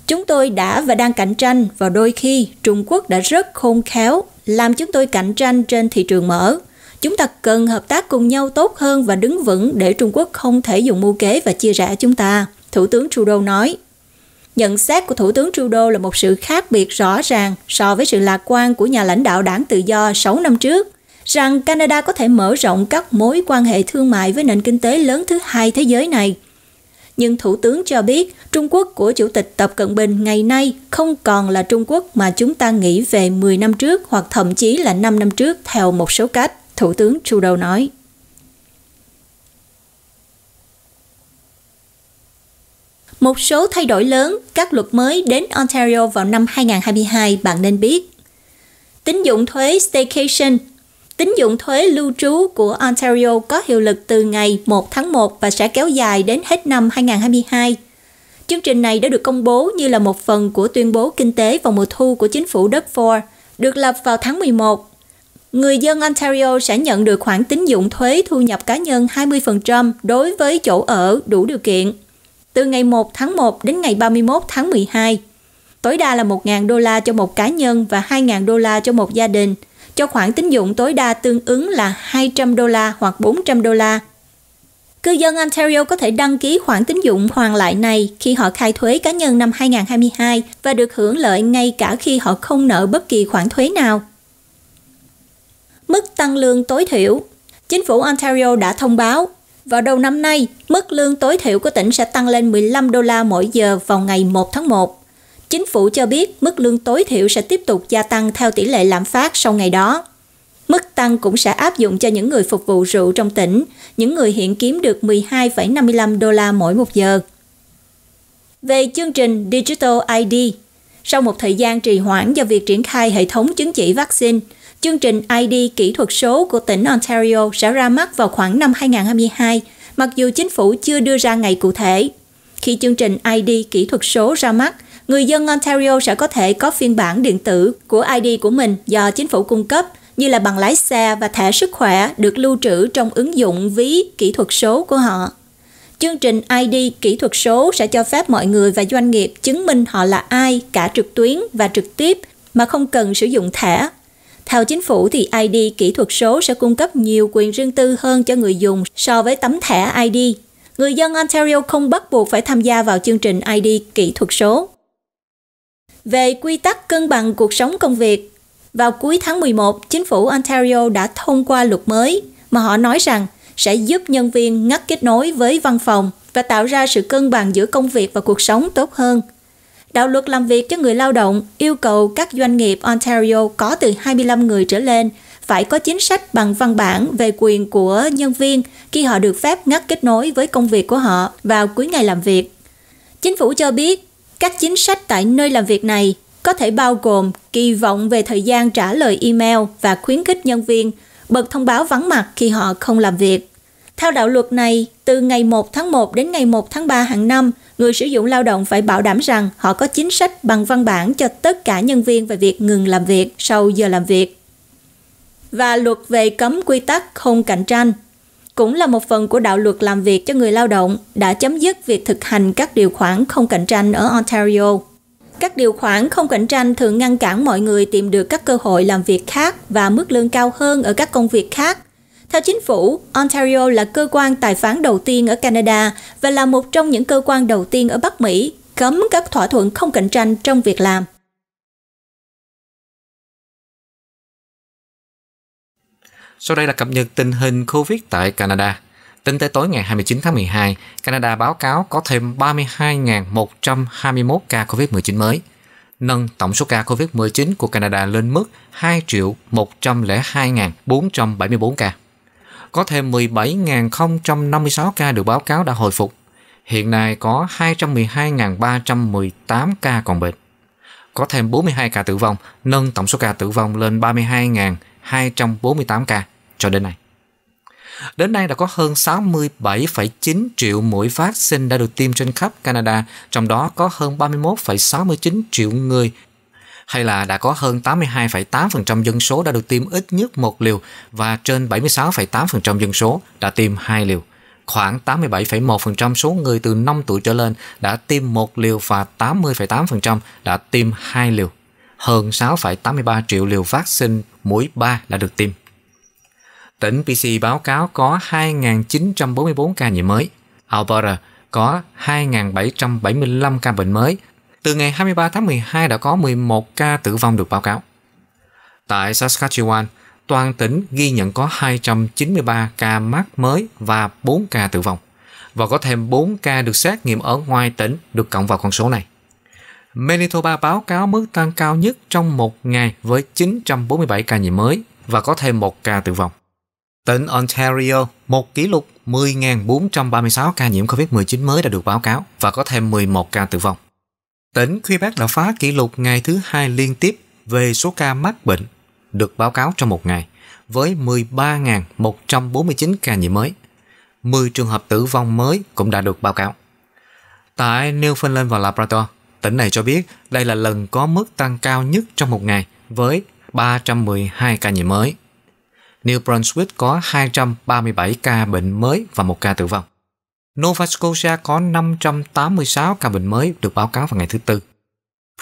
Chúng tôi đã và đang cạnh tranh và đôi khi Trung Quốc đã rất khôn khéo làm chúng tôi cạnh tranh trên thị trường mở – Chúng ta cần hợp tác cùng nhau tốt hơn và đứng vững để Trung Quốc không thể dùng mưu kế và chia rẽ chúng ta, Thủ tướng Trudeau nói. Nhận xét của Thủ tướng Trudeau là một sự khác biệt rõ ràng so với sự lạc quan của nhà lãnh đạo đảng tự do 6 năm trước, rằng Canada có thể mở rộng các mối quan hệ thương mại với nền kinh tế lớn thứ hai thế giới này. Nhưng Thủ tướng cho biết Trung Quốc của Chủ tịch Tập Cận Bình ngày nay không còn là Trung Quốc mà chúng ta nghĩ về 10 năm trước hoặc thậm chí là 5 năm trước theo một số cách. Thủ tướng Trudeau nói. Một số thay đổi lớn, các luật mới đến Ontario vào năm 2022 bạn nên biết. Tính dụng thuế staycation tính dụng thuế lưu trú của Ontario có hiệu lực từ ngày 1 tháng 1 và sẽ kéo dài đến hết năm 2022. Chương trình này đã được công bố như là một phần của tuyên bố kinh tế vào mùa thu của chính phủ Doug Ford, được lập vào tháng 11 người dân Ontario sẽ nhận được khoản tín dụng thuế thu nhập cá nhân 20% đối với chỗ ở đủ điều kiện từ ngày 1 tháng 1 đến ngày 31 tháng 12. Tối đa là 1.000 đô la cho một cá nhân và 2.000 đô la cho một gia đình, cho khoản tín dụng tối đa tương ứng là 200 đô la hoặc 400 đô la. Cư dân Ontario có thể đăng ký khoản tín dụng hoàn lại này khi họ khai thuế cá nhân năm 2022 và được hưởng lợi ngay cả khi họ không nợ bất kỳ khoản thuế nào mức tăng lương tối thiểu. Chính phủ Ontario đã thông báo, vào đầu năm nay, mức lương tối thiểu của tỉnh sẽ tăng lên 15 đô la mỗi giờ vào ngày 1 tháng 1. Chính phủ cho biết mức lương tối thiểu sẽ tiếp tục gia tăng theo tỷ lệ lạm phát sau ngày đó. Mức tăng cũng sẽ áp dụng cho những người phục vụ rượu trong tỉnh, những người hiện kiếm được 12,55 đô la mỗi một giờ. Về chương trình Digital ID, sau một thời gian trì hoãn do việc triển khai hệ thống chứng chỉ vaccine, chương trình ID kỹ thuật số của tỉnh Ontario sẽ ra mắt vào khoảng năm 2022, mặc dù chính phủ chưa đưa ra ngày cụ thể. Khi chương trình ID kỹ thuật số ra mắt, người dân Ontario sẽ có thể có phiên bản điện tử của ID của mình do chính phủ cung cấp, như là bằng lái xe và thẻ sức khỏe được lưu trữ trong ứng dụng ví kỹ thuật số của họ. Chương trình ID kỹ thuật số sẽ cho phép mọi người và doanh nghiệp chứng minh họ là ai cả trực tuyến và trực tiếp mà không cần sử dụng thẻ theo chính phủ thì ID kỹ thuật số sẽ cung cấp nhiều quyền riêng tư hơn cho người dùng so với tấm thẻ ID. Người dân Ontario không bắt buộc phải tham gia vào chương trình ID kỹ thuật số. Về quy tắc cân bằng cuộc sống công việc, vào cuối tháng 11, chính phủ Ontario đã thông qua luật mới mà họ nói rằng sẽ giúp nhân viên ngắt kết nối với văn phòng và tạo ra sự cân bằng giữa công việc và cuộc sống tốt hơn – đạo luật làm việc cho người lao động yêu cầu các doanh nghiệp Ontario có từ 25 người trở lên phải có chính sách bằng văn bản về quyền của nhân viên khi họ được phép ngắt kết nối với công việc của họ vào cuối ngày làm việc. Chính phủ cho biết các chính sách tại nơi làm việc này có thể bao gồm kỳ vọng về thời gian trả lời email và khuyến khích nhân viên bật thông báo vắng mặt khi họ không làm việc. Theo đạo luật này, từ ngày 1 tháng 1 đến ngày 1 tháng 3 hàng năm, người sử dụng lao động phải bảo đảm rằng họ có chính sách bằng văn bản cho tất cả nhân viên về việc ngừng làm việc sau giờ làm việc. Và luật về cấm quy tắc không cạnh tranh cũng là một phần của đạo luật làm việc cho người lao động đã chấm dứt việc thực hành các điều khoản không cạnh tranh ở Ontario. Các điều khoản không cạnh tranh thường ngăn cản mọi người tìm được các cơ hội làm việc khác và mức lương cao hơn ở các công việc khác theo chính phủ, Ontario là cơ quan tài phán đầu tiên ở Canada và là một trong những cơ quan đầu tiên ở Bắc Mỹ cấm các thỏa thuận không cạnh tranh trong việc làm. Sau đây là cập nhật tình hình COVID tại Canada. Tính tới tối ngày 29 tháng 12, Canada báo cáo có thêm 32.121 ca COVID-19 mới, nâng tổng số ca COVID-19 của Canada lên mức 2 102.474 ca có thêm 17.056 ca được báo cáo đã hồi phục. Hiện nay có 212.318 ca còn bệnh. Có thêm 42 ca tử vong, nâng tổng số ca tử vong lên 32.248 ca cho đến nay. Đến nay đã có hơn 67,9 triệu mũi vaccine đã được tiêm trên khắp Canada, trong đó có hơn 31,69 triệu người hay là đã có hơn 82,8% dân số đã được tiêm ít nhất một liều và trên 76,8% dân số đã tiêm hai liều. Khoảng 87,1% số người từ 5 tuổi trở lên đã tiêm một liều và 80,8% đã tiêm hai liều. Hơn 6,83 triệu liều vaccine mũi 3 đã được tiêm. Tỉnh PC báo cáo có 2.944 ca nhiễm mới. Alberta có 2.775 ca bệnh mới từ ngày 23 tháng 12 đã có 11 ca tử vong được báo cáo. Tại Saskatchewan, toàn tỉnh ghi nhận có 293 ca mắc mới và 4 ca tử vong, và có thêm 4 ca được xét nghiệm ở ngoài tỉnh được cộng vào con số này. Manitoba báo cáo mức tăng cao nhất trong một ngày với 947 ca nhiễm mới và có thêm 1 ca tử vong. Tỉnh Ontario, một kỷ lục 10.436 ca nhiễm COVID-19 mới đã được báo cáo và có thêm 11 ca tử vong. Tỉnh Khuy Bắc đã phá kỷ lục ngày thứ hai liên tiếp về số ca mắc bệnh được báo cáo trong một ngày với 13.149 ca nhiễm mới. 10 trường hợp tử vong mới cũng đã được báo cáo. Tại Newfoundland và Labrador, tỉnh này cho biết đây là lần có mức tăng cao nhất trong một ngày với 312 ca nhiễm mới. New Brunswick có 237 ca bệnh mới và một ca tử vong. Nova Scotia có 586 ca bệnh mới được báo cáo vào ngày thứ Tư.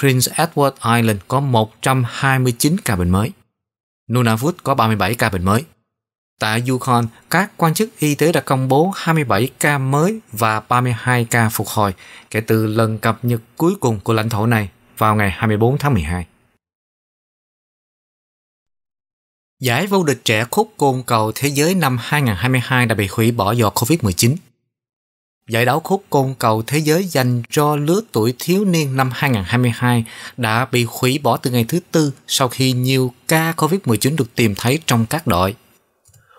Prince Edward Island có 129 ca bệnh mới. Nunavut có 37 ca bệnh mới. Tại Yukon, các quan chức y tế đã công bố 27 ca mới và 32 ca phục hồi kể từ lần cập nhật cuối cùng của lãnh thổ này vào ngày 24 tháng 12. Giải vô địch trẻ khúc côn cầu thế giới năm 2022 đã bị hủy bỏ do COVID-19. Giải đấu khúc côn cầu thế giới dành cho lứa tuổi thiếu niên năm 2022 đã bị hủy bỏ từ ngày thứ Tư sau khi nhiều ca COVID-19 được tìm thấy trong các đội.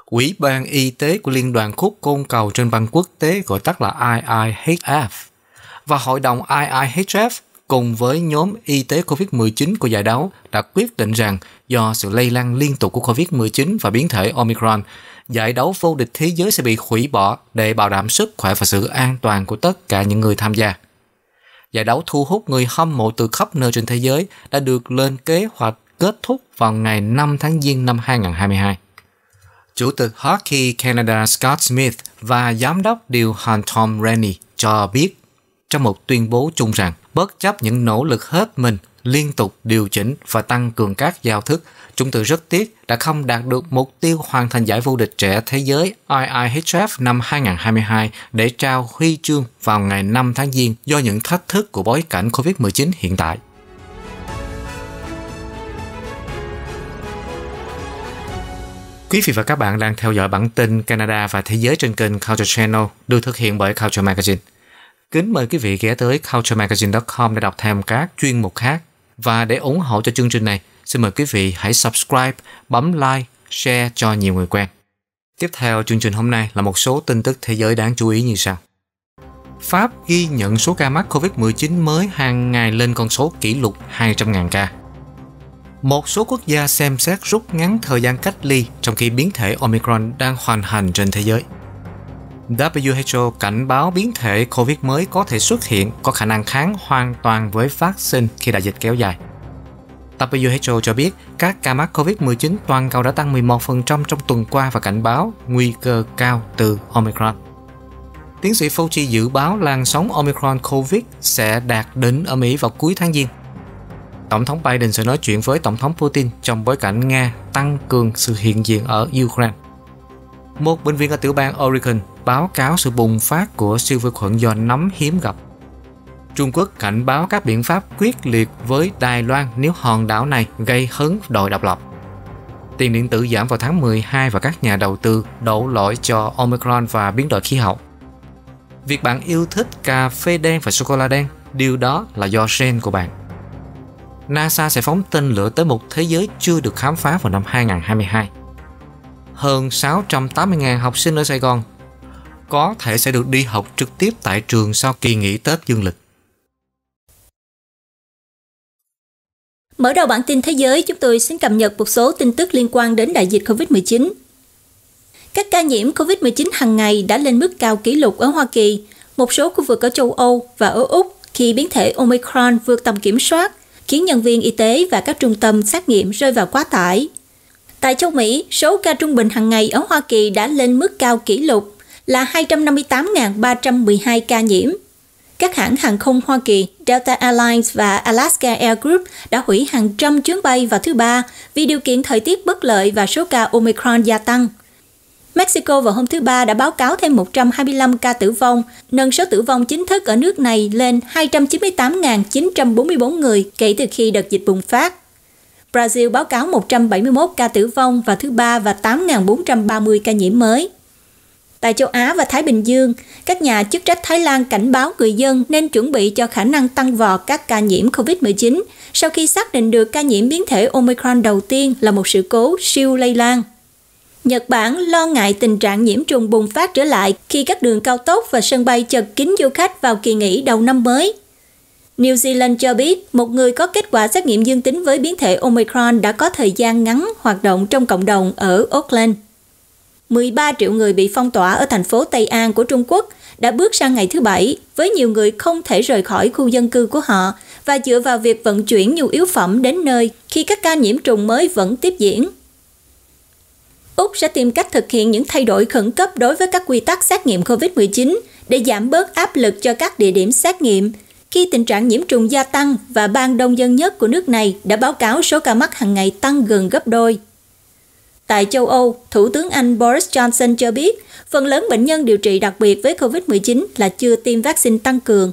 Ủy ban Y tế của Liên đoàn Khúc Côn Cầu trên băng quốc tế gọi tắt là IIHF và hội đồng IIHF cùng với nhóm y tế COVID-19 của giải đấu đã quyết định rằng do sự lây lan liên tục của COVID-19 và biến thể Omicron, giải đấu vô địch thế giới sẽ bị hủy bỏ để bảo đảm sức khỏe và sự an toàn của tất cả những người tham gia. Giải đấu thu hút người hâm mộ từ khắp nơi trên thế giới đã được lên kế hoạch kết thúc vào ngày 5 tháng Giêng năm 2022. Chủ tịch Hockey Canada Scott Smith và giám đốc điều hành Tom Rennie cho biết trong một tuyên bố chung rằng bất chấp những nỗ lực hết mình liên tục điều chỉnh và tăng cường các giao thức chúng tôi rất tiếc đã không đạt được mục tiêu hoàn thành giải vô địch trẻ thế giới IIHF năm 2022 để trao huy chương vào ngày 5 tháng Giêng do những thách thức của bối cảnh COVID-19 hiện tại. Quý vị và các bạn đang theo dõi bản tin Canada và thế giới trên kênh Culture Channel được thực hiện bởi Culture Magazine. Kính mời quý vị ghé tới culturemagazine.com để đọc thêm các chuyên mục khác và để ủng hộ cho chương trình này – Xin mời quý vị hãy subscribe, bấm like, share cho nhiều người quen. Tiếp theo chương trình hôm nay là một số tin tức thế giới đáng chú ý như sau. Pháp ghi nhận số ca mắc COVID-19 mới hàng ngày lên con số kỷ lục 200.000 ca. Một số quốc gia xem xét rút ngắn thời gian cách ly trong khi biến thể Omicron đang hoàn hành trên thế giới. WHO cảnh báo biến thể COVID mới có thể xuất hiện có khả năng kháng hoàn toàn với vaccine khi đại dịch kéo dài. Tập WHO cho biết các ca mắc COVID-19 toàn cầu đã tăng 11% trong tuần qua và cảnh báo nguy cơ cao từ Omicron. Tiến sĩ Fauci dự báo làn sóng Omicron COVID sẽ đạt đến ở Mỹ vào cuối tháng Giêng. Tổng thống Biden sẽ nói chuyện với Tổng thống Putin trong bối cảnh Nga tăng cường sự hiện diện ở Ukraine. Một bệnh viện ở tiểu bang Oregon báo cáo sự bùng phát của siêu vi khuẩn do nấm hiếm gặp Trung Quốc cảnh báo các biện pháp quyết liệt với Đài Loan nếu hòn đảo này gây hấn đòi độc lập. Tiền điện tử giảm vào tháng 12 và các nhà đầu tư đổ lỗi cho Omicron và biến đổi khí hậu. Việc bạn yêu thích cà phê đen và sô-cô-la đen, điều đó là do gen của bạn. NASA sẽ phóng tên lửa tới một thế giới chưa được khám phá vào năm 2022. Hơn 680.000 học sinh ở Sài Gòn có thể sẽ được đi học trực tiếp tại trường sau kỳ nghỉ Tết dương lịch. Mở đầu bản tin thế giới, chúng tôi xin cập nhật một số tin tức liên quan đến đại dịch COVID-19. Các ca nhiễm COVID-19 hàng ngày đã lên mức cao kỷ lục ở Hoa Kỳ, một số khu vực ở châu Âu và ở Úc khi biến thể Omicron vượt tầm kiểm soát, khiến nhân viên y tế và các trung tâm xét nghiệm rơi vào quá tải. Tại châu Mỹ, số ca trung bình hàng ngày ở Hoa Kỳ đã lên mức cao kỷ lục là 258.312 ca nhiễm các hãng hàng không Hoa Kỳ Delta Airlines và Alaska Air Group đã hủy hàng trăm chuyến bay vào thứ Ba vì điều kiện thời tiết bất lợi và số ca Omicron gia tăng. Mexico vào hôm thứ Ba đã báo cáo thêm 125 ca tử vong, nâng số tử vong chính thức ở nước này lên 298.944 người kể từ khi đợt dịch bùng phát. Brazil báo cáo 171 ca tử vong vào thứ Ba và 8.430 ca nhiễm mới. Tại châu Á và Thái Bình Dương, các nhà chức trách Thái Lan cảnh báo người dân nên chuẩn bị cho khả năng tăng vọt các ca nhiễm COVID-19 sau khi xác định được ca nhiễm biến thể Omicron đầu tiên là một sự cố siêu lây lan. Nhật Bản lo ngại tình trạng nhiễm trùng bùng phát trở lại khi các đường cao tốc và sân bay chật kín du khách vào kỳ nghỉ đầu năm mới. New Zealand cho biết một người có kết quả xét nghiệm dương tính với biến thể Omicron đã có thời gian ngắn hoạt động trong cộng đồng ở Auckland. 13 triệu người bị phong tỏa ở thành phố Tây An của Trung Quốc đã bước sang ngày thứ Bảy với nhiều người không thể rời khỏi khu dân cư của họ và dựa vào việc vận chuyển nhu yếu phẩm đến nơi khi các ca nhiễm trùng mới vẫn tiếp diễn. Úc sẽ tìm cách thực hiện những thay đổi khẩn cấp đối với các quy tắc xét nghiệm COVID-19 để giảm bớt áp lực cho các địa điểm xét nghiệm khi tình trạng nhiễm trùng gia tăng và bang đông dân nhất của nước này đã báo cáo số ca mắc hàng ngày tăng gần gấp đôi. Tại châu Âu, Thủ tướng Anh Boris Johnson cho biết, phần lớn bệnh nhân điều trị đặc biệt với COVID-19 là chưa tiêm vaccine tăng cường.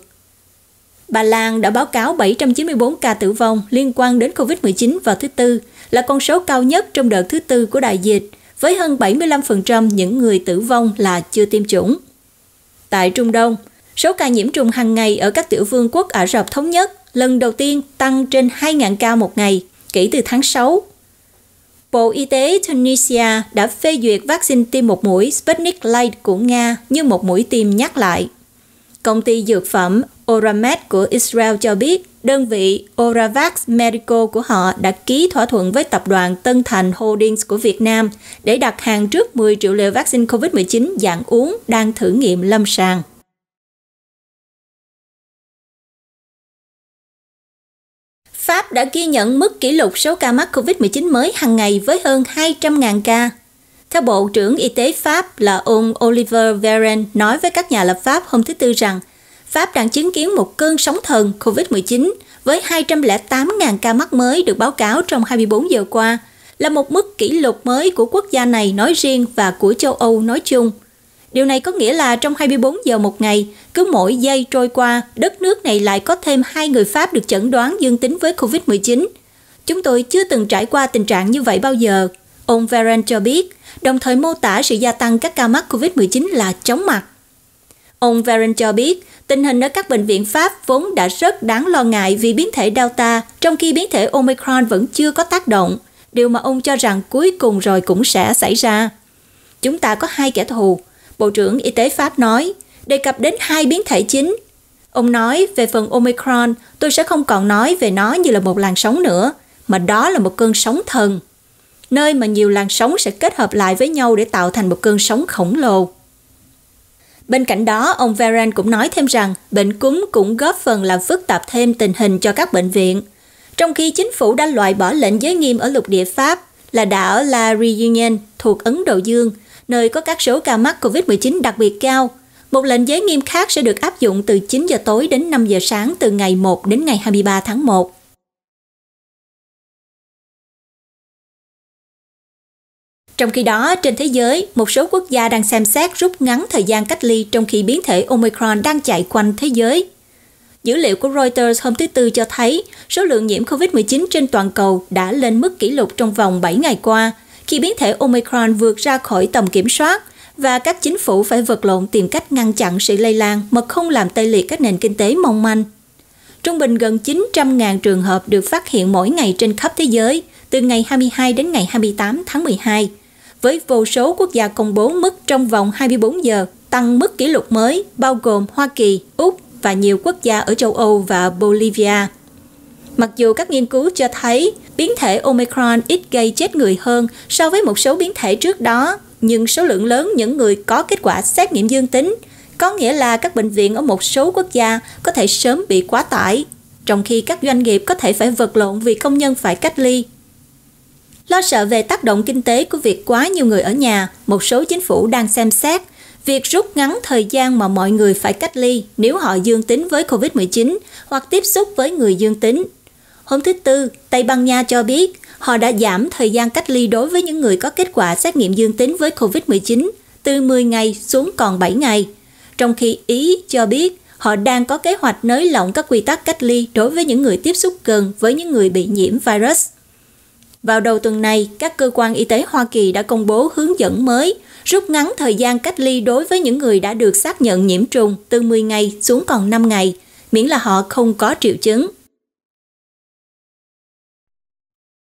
Bà Lan đã báo cáo 794 ca tử vong liên quan đến COVID-19 vào thứ Tư, là con số cao nhất trong đợt thứ Tư của đại dịch, với hơn 75% những người tử vong là chưa tiêm chủng. Tại Trung Đông, số ca nhiễm trùng hàng ngày ở các tiểu vương quốc Ả Rập Thống Nhất lần đầu tiên tăng trên 2.000 ca một ngày kể từ tháng 6 Bộ Y tế Tunisia đã phê duyệt vaccine tiêm một mũi Sputnik Light của Nga như một mũi tiêm nhắc lại. Công ty dược phẩm Oramed của Israel cho biết đơn vị Oravax Medical của họ đã ký thỏa thuận với tập đoàn Tân Thành Holdings của Việt Nam để đặt hàng trước 10 triệu liều vaccine COVID-19 dạng uống đang thử nghiệm lâm sàng. Pháp đã ghi nhận mức kỷ lục số ca mắc COVID-19 mới hàng ngày với hơn 200.000 ca. Theo Bộ trưởng Y tế Pháp là ông Oliver Véran nói với các nhà lập pháp hôm thứ Tư rằng Pháp đang chứng kiến một cơn sóng thần COVID-19 với 208.000 ca mắc mới được báo cáo trong 24 giờ qua, là một mức kỷ lục mới của quốc gia này nói riêng và của châu Âu nói chung. Điều này có nghĩa là trong 24 giờ một ngày, cứ mỗi giây trôi qua, đất nước này lại có thêm hai người Pháp được chẩn đoán dương tính với COVID-19. Chúng tôi chưa từng trải qua tình trạng như vậy bao giờ, ông Varen cho biết, đồng thời mô tả sự gia tăng các ca mắc COVID-19 là chóng mặt. Ông Varen cho biết, tình hình ở các bệnh viện Pháp vốn đã rất đáng lo ngại vì biến thể Delta, trong khi biến thể Omicron vẫn chưa có tác động, điều mà ông cho rằng cuối cùng rồi cũng sẽ xảy ra. Chúng ta có hai kẻ thù, Bộ trưởng Y tế Pháp nói, đề cập đến hai biến thể chính. Ông nói về phần Omicron, tôi sẽ không còn nói về nó như là một làn sóng nữa, mà đó là một cơn sóng thần, nơi mà nhiều làn sóng sẽ kết hợp lại với nhau để tạo thành một cơn sóng khổng lồ. Bên cạnh đó, ông Varan cũng nói thêm rằng bệnh cúm cũng góp phần làm phức tạp thêm tình hình cho các bệnh viện. Trong khi chính phủ đã loại bỏ lệnh giới nghiêm ở lục địa Pháp là đảo La Réunion thuộc Ấn Độ Dương nơi có các số ca mắc COVID-19 đặc biệt cao. Một lệnh giới nghiêm khác sẽ được áp dụng từ 9 giờ tối đến 5 giờ sáng từ ngày 1 đến ngày 23 tháng 1. Trong khi đó, trên thế giới, một số quốc gia đang xem xét rút ngắn thời gian cách ly trong khi biến thể Omicron đang chạy quanh thế giới. Dữ liệu của Reuters hôm thứ Tư cho thấy số lượng nhiễm COVID-19 trên toàn cầu đã lên mức kỷ lục trong vòng 7 ngày qua, khi biến thể Omicron vượt ra khỏi tầm kiểm soát và các chính phủ phải vật lộn tìm cách ngăn chặn sự lây lan mà không làm tê liệt các nền kinh tế mong manh. Trung bình gần 900.000 trường hợp được phát hiện mỗi ngày trên khắp thế giới từ ngày 22 đến ngày 28 tháng 12, với vô số quốc gia công bố mức trong vòng 24 giờ tăng mức kỷ lục mới bao gồm Hoa Kỳ, Úc và nhiều quốc gia ở châu Âu và Bolivia. Mặc dù các nghiên cứu cho thấy biến thể Omicron ít gây chết người hơn so với một số biến thể trước đó, nhưng số lượng lớn những người có kết quả xét nghiệm dương tính, có nghĩa là các bệnh viện ở một số quốc gia có thể sớm bị quá tải, trong khi các doanh nghiệp có thể phải vật lộn vì công nhân phải cách ly. Lo sợ về tác động kinh tế của việc quá nhiều người ở nhà, một số chính phủ đang xem xét việc rút ngắn thời gian mà mọi người phải cách ly nếu họ dương tính với COVID-19 hoặc tiếp xúc với người dương tính Hôm thứ Tư, Tây Ban Nha cho biết họ đã giảm thời gian cách ly đối với những người có kết quả xét nghiệm dương tính với COVID-19 từ 10 ngày xuống còn 7 ngày, trong khi Ý cho biết họ đang có kế hoạch nới lỏng các quy tắc cách ly đối với những người tiếp xúc gần với những người bị nhiễm virus. Vào đầu tuần này, các cơ quan y tế Hoa Kỳ đã công bố hướng dẫn mới rút ngắn thời gian cách ly đối với những người đã được xác nhận nhiễm trùng từ 10 ngày xuống còn 5 ngày, miễn là họ không có triệu chứng.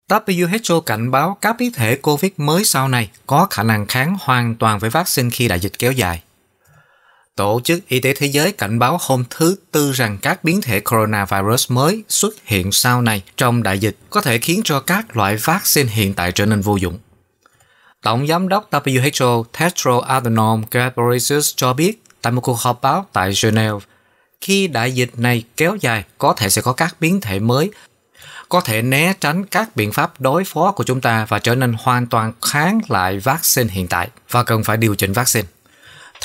WHO cảnh báo các biến thể COVID mới sau này có khả năng kháng hoàn toàn với vaccine khi đại dịch kéo dài. Tổ chức Y tế Thế giới cảnh báo hôm thứ Tư rằng các biến thể coronavirus mới xuất hiện sau này trong đại dịch có thể khiến cho các loại vaccine hiện tại trở nên vô dụng. Tổng giám đốc WHO Tedros Adhanom Ghebreyesus cho biết tại một cuộc họp báo tại Geneva, khi đại dịch này kéo dài có thể sẽ có các biến thể mới có thể né tránh các biện pháp đối phó của chúng ta và trở nên hoàn toàn kháng lại vaccine hiện tại và cần phải điều chỉnh vaccine.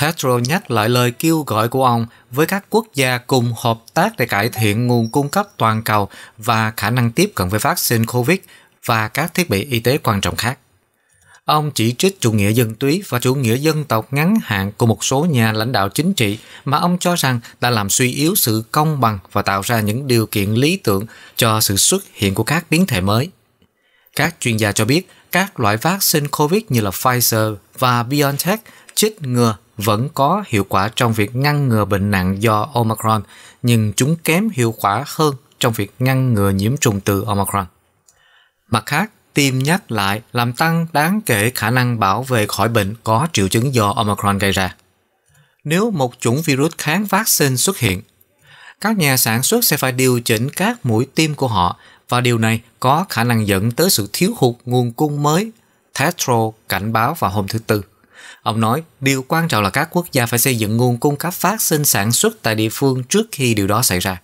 Tetro nhắc lại lời kêu gọi của ông với các quốc gia cùng hợp tác để cải thiện nguồn cung cấp toàn cầu và khả năng tiếp cận với vaccine COVID và các thiết bị y tế quan trọng khác. Ông chỉ trích chủ nghĩa dân túy và chủ nghĩa dân tộc ngắn hạn của một số nhà lãnh đạo chính trị mà ông cho rằng đã làm suy yếu sự công bằng và tạo ra những điều kiện lý tưởng cho sự xuất hiện của các biến thể mới. Các chuyên gia cho biết các loại vaccine COVID như là Pfizer và BioNTech chích ngừa vẫn có hiệu quả trong việc ngăn ngừa bệnh nặng do Omicron, nhưng chúng kém hiệu quả hơn trong việc ngăn ngừa nhiễm trùng từ Omicron. Mặt khác, tiêm nhắc lại làm tăng đáng kể khả năng bảo vệ khỏi bệnh có triệu chứng do Omicron gây ra. Nếu một chủng virus kháng vaccine xuất hiện, các nhà sản xuất sẽ phải điều chỉnh các mũi tiêm của họ và điều này có khả năng dẫn tới sự thiếu hụt nguồn cung mới, Tetro cảnh báo vào hôm thứ Tư. Ông nói điều quan trọng là các quốc gia phải xây dựng nguồn cung cấp vaccine sản xuất tại địa phương trước khi điều đó xảy ra.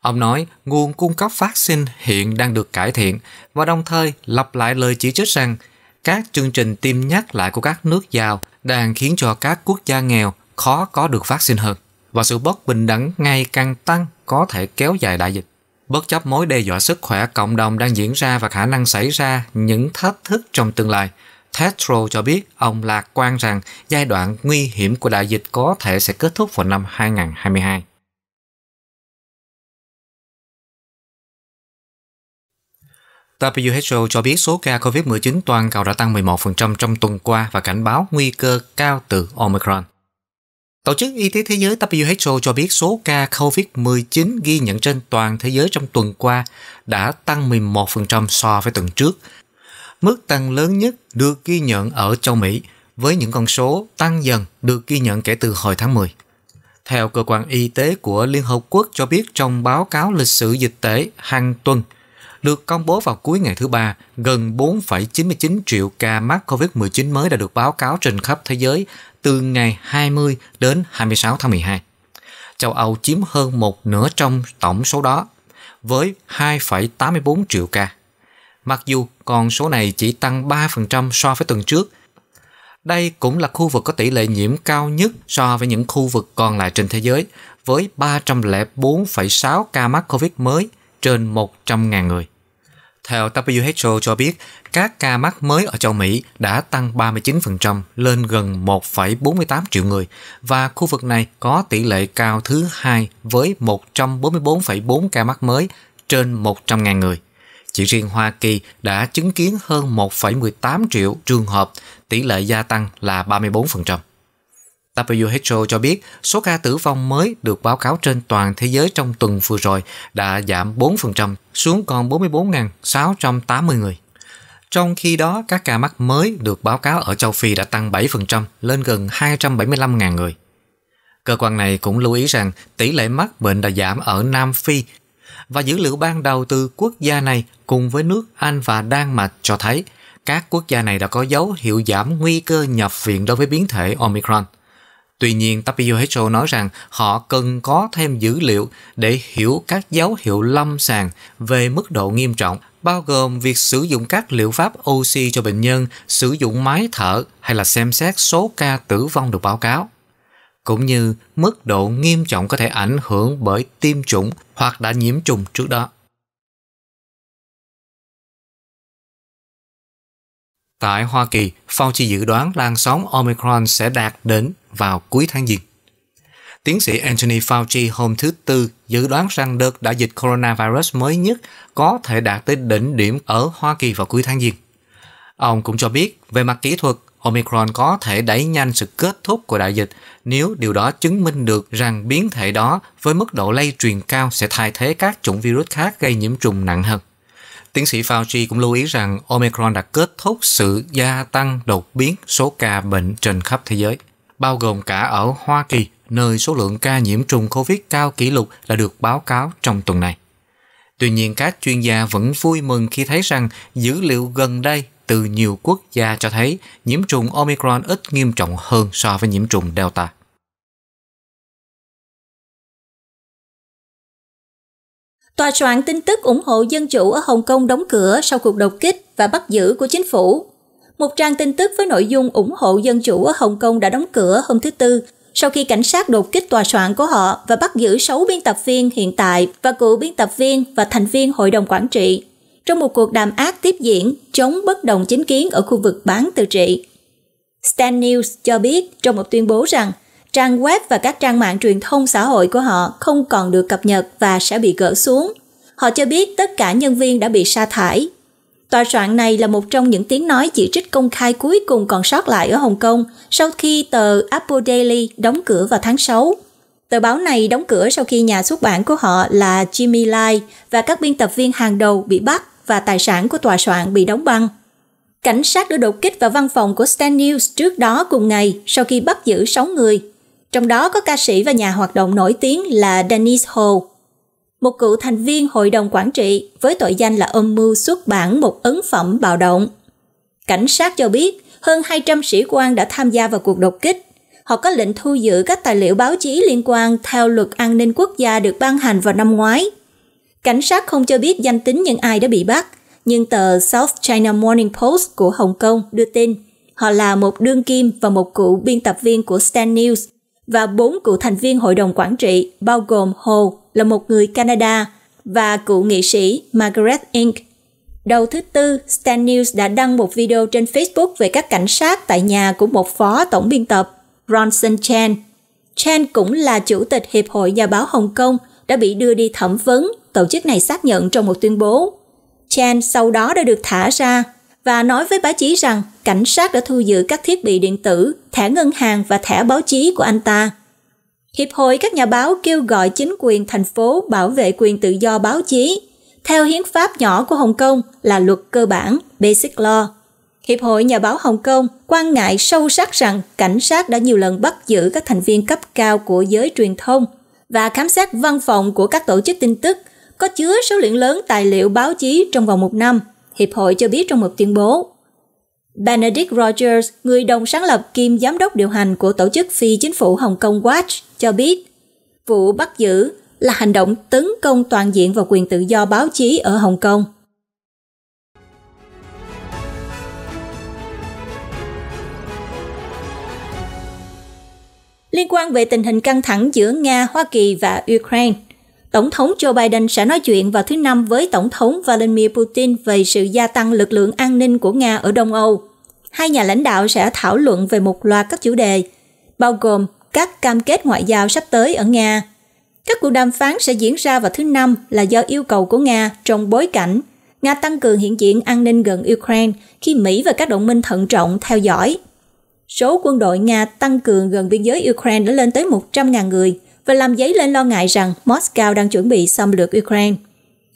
Ông nói nguồn cung cấp vaccine hiện đang được cải thiện và đồng thời lặp lại lời chỉ trích rằng các chương trình tiêm nhắc lại của các nước giàu đang khiến cho các quốc gia nghèo khó có được vaccine hơn và sự bất bình đẳng ngày càng tăng có thể kéo dài đại dịch. Bất chấp mối đe dọa sức khỏe cộng đồng đang diễn ra và khả năng xảy ra những thách thức trong tương lai, Tetro cho biết ông lạc quan rằng giai đoạn nguy hiểm của đại dịch có thể sẽ kết thúc vào năm 2022. WHO cho biết số ca COVID-19 toàn cầu đã tăng 11% trong tuần qua và cảnh báo nguy cơ cao từ Omicron. Tổ chức Y tế Thế giới WHO cho biết số ca COVID-19 ghi nhận trên toàn thế giới trong tuần qua đã tăng 11% so với tuần trước. Mức tăng lớn nhất được ghi nhận ở châu Mỹ với những con số tăng dần được ghi nhận kể từ hồi tháng 10. Theo cơ quan y tế của Liên Hợp Quốc cho biết trong báo cáo lịch sử dịch tễ hàng tuần – được công bố vào cuối ngày thứ Ba, gần 4,99 triệu ca mắc COVID-19 mới đã được báo cáo trên khắp thế giới từ ngày 20 đến 26 tháng 12. Châu Âu chiếm hơn một nửa trong tổng số đó, với 2,84 triệu ca. Mặc dù con số này chỉ tăng 3% so với tuần trước, đây cũng là khu vực có tỷ lệ nhiễm cao nhất so với những khu vực còn lại trên thế giới, với 304,6 ca mắc COVID mới trên 100.000 người. Theo WHO cho biết, các ca mắc mới ở châu Mỹ đã tăng 39% lên gần 1,48 triệu người và khu vực này có tỷ lệ cao thứ hai với 144,4 ca mắc mới trên 100.000 người. Chỉ riêng Hoa Kỳ đã chứng kiến hơn 1,18 triệu trường hợp, tỷ lệ gia tăng là 34%. WHO cho biết số ca tử vong mới được báo cáo trên toàn thế giới trong tuần vừa rồi đã giảm 4% xuống còn 44.680 người. Trong khi đó, các ca mắc mới được báo cáo ở châu Phi đã tăng 7% lên gần 275.000 người. Cơ quan này cũng lưu ý rằng tỷ lệ mắc bệnh đã giảm ở Nam Phi và dữ liệu ban đầu từ quốc gia này cùng với nước Anh và Đan Mạch cho thấy các quốc gia này đã có dấu hiệu giảm nguy cơ nhập viện đối với biến thể Omicron – Tuy nhiên, WHO nói rằng họ cần có thêm dữ liệu để hiểu các dấu hiệu lâm sàng về mức độ nghiêm trọng, bao gồm việc sử dụng các liệu pháp oxy cho bệnh nhân, sử dụng máy thở hay là xem xét số ca tử vong được báo cáo cũng như mức độ nghiêm trọng có thể ảnh hưởng bởi tiêm chủng hoặc đã nhiễm trùng trước đó. Tại Hoa Kỳ, Fauci dự đoán làn sóng Omicron sẽ đạt đến vào cuối tháng Giêng. Tiến sĩ Anthony Fauci hôm thứ Tư dự đoán rằng đợt đại dịch coronavirus mới nhất có thể đạt tới đỉnh điểm ở Hoa Kỳ vào cuối tháng Giêng. Ông cũng cho biết về mặt kỹ thuật, Omicron có thể đẩy nhanh sự kết thúc của đại dịch nếu điều đó chứng minh được rằng biến thể đó với mức độ lây truyền cao sẽ thay thế các chủng virus khác gây nhiễm trùng nặng hơn. Tiến sĩ Fauci cũng lưu ý rằng Omicron đã kết thúc sự gia tăng đột biến số ca bệnh trên khắp thế giới bao gồm cả ở Hoa Kỳ, nơi số lượng ca nhiễm trùng COVID cao kỷ lục đã được báo cáo trong tuần này. Tuy nhiên, các chuyên gia vẫn vui mừng khi thấy rằng dữ liệu gần đây từ nhiều quốc gia cho thấy nhiễm trùng Omicron ít nghiêm trọng hơn so với nhiễm trùng Delta. Tòa soạn tin tức ủng hộ dân chủ ở Hồng Kông đóng cửa sau cuộc đột kích và bắt giữ của chính phủ một trang tin tức với nội dung ủng hộ dân chủ ở Hồng Kông đã đóng cửa hôm thứ Tư sau khi cảnh sát đột kích tòa soạn của họ và bắt giữ 6 biên tập viên hiện tại và cựu biên tập viên và thành viên hội đồng quản trị trong một cuộc đàm ác tiếp diễn chống bất đồng chính kiến ở khu vực bán tự trị. Stan News cho biết trong một tuyên bố rằng trang web và các trang mạng truyền thông xã hội của họ không còn được cập nhật và sẽ bị gỡ xuống. Họ cho biết tất cả nhân viên đã bị sa thải Tòa soạn này là một trong những tiếng nói chỉ trích công khai cuối cùng còn sót lại ở Hồng Kông sau khi tờ Apple Daily đóng cửa vào tháng 6. Tờ báo này đóng cửa sau khi nhà xuất bản của họ là Jimmy Lai và các biên tập viên hàng đầu bị bắt và tài sản của tòa soạn bị đóng băng. Cảnh sát đã đột kích vào văn phòng của Stan News trước đó cùng ngày sau khi bắt giữ 6 người, trong đó có ca sĩ và nhà hoạt động nổi tiếng là Dennis Ho một cựu thành viên hội đồng quản trị với tội danh là âm mưu xuất bản một ấn phẩm bạo động. Cảnh sát cho biết, hơn 200 sĩ quan đã tham gia vào cuộc đột kích. Họ có lệnh thu giữ các tài liệu báo chí liên quan theo luật an ninh quốc gia được ban hành vào năm ngoái. Cảnh sát không cho biết danh tính những ai đã bị bắt, nhưng tờ South China Morning Post của Hồng Kông đưa tin họ là một đương kim và một cựu biên tập viên của Stan News và bốn cựu thành viên hội đồng quản trị bao gồm Hồ là một người Canada và cựu nghị sĩ Margaret Inc. Đầu thứ Tư, Stan News đã đăng một video trên Facebook về các cảnh sát tại nhà của một phó tổng biên tập, Ronson Chan. Chan cũng là chủ tịch Hiệp hội Nhà báo Hồng Kông đã bị đưa đi thẩm vấn, tổ chức này xác nhận trong một tuyên bố. Chan sau đó đã được thả ra và nói với báo chí rằng cảnh sát đã thu giữ các thiết bị điện tử, thẻ ngân hàng và thẻ báo chí của anh ta. Hiệp hội các nhà báo kêu gọi chính quyền thành phố bảo vệ quyền tự do báo chí, theo hiến pháp nhỏ của Hồng Kông là luật cơ bản Basic Law. Hiệp hội Nhà báo Hồng Kông quan ngại sâu sắc rằng cảnh sát đã nhiều lần bắt giữ các thành viên cấp cao của giới truyền thông và khám xét văn phòng của các tổ chức tin tức có chứa số lượng lớn tài liệu báo chí trong vòng một năm – Hiệp hội cho biết trong một tuyên bố. Benedict Rogers, người đồng sáng lập kiêm giám đốc điều hành của tổ chức phi chính phủ Hồng Kông Watch, cho biết vụ bắt giữ là hành động tấn công toàn diện vào quyền tự do báo chí ở Hồng Kông. Liên quan về tình hình căng thẳng giữa Nga, Hoa Kỳ và Ukraine, Tổng thống Joe Biden sẽ nói chuyện vào thứ Năm với Tổng thống Vladimir Putin về sự gia tăng lực lượng an ninh của Nga ở Đông Âu. Hai nhà lãnh đạo sẽ thảo luận về một loạt các chủ đề, bao gồm các cam kết ngoại giao sắp tới ở Nga. Các cuộc đàm phán sẽ diễn ra vào thứ Năm là do yêu cầu của Nga trong bối cảnh Nga tăng cường hiện diện an ninh gần Ukraine khi Mỹ và các đồng minh thận trọng theo dõi. Số quân đội Nga tăng cường gần biên giới Ukraine đã lên tới 100.000 người, và làm dấy lên lo ngại rằng Moscow đang chuẩn bị xâm lược Ukraine.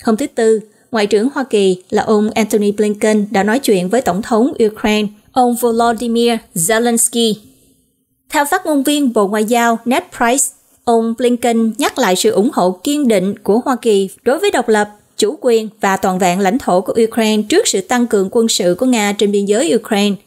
Hôm thứ Tư, Ngoại trưởng Hoa Kỳ là ông Antony Blinken đã nói chuyện với Tổng thống Ukraine, ông Volodymyr Zelensky. Theo phát ngôn viên Bộ Ngoại giao Ned Price, ông Blinken nhắc lại sự ủng hộ kiên định của Hoa Kỳ đối với độc lập, chủ quyền và toàn vẹn lãnh thổ của Ukraine trước sự tăng cường quân sự của Nga trên biên giới Ukraine –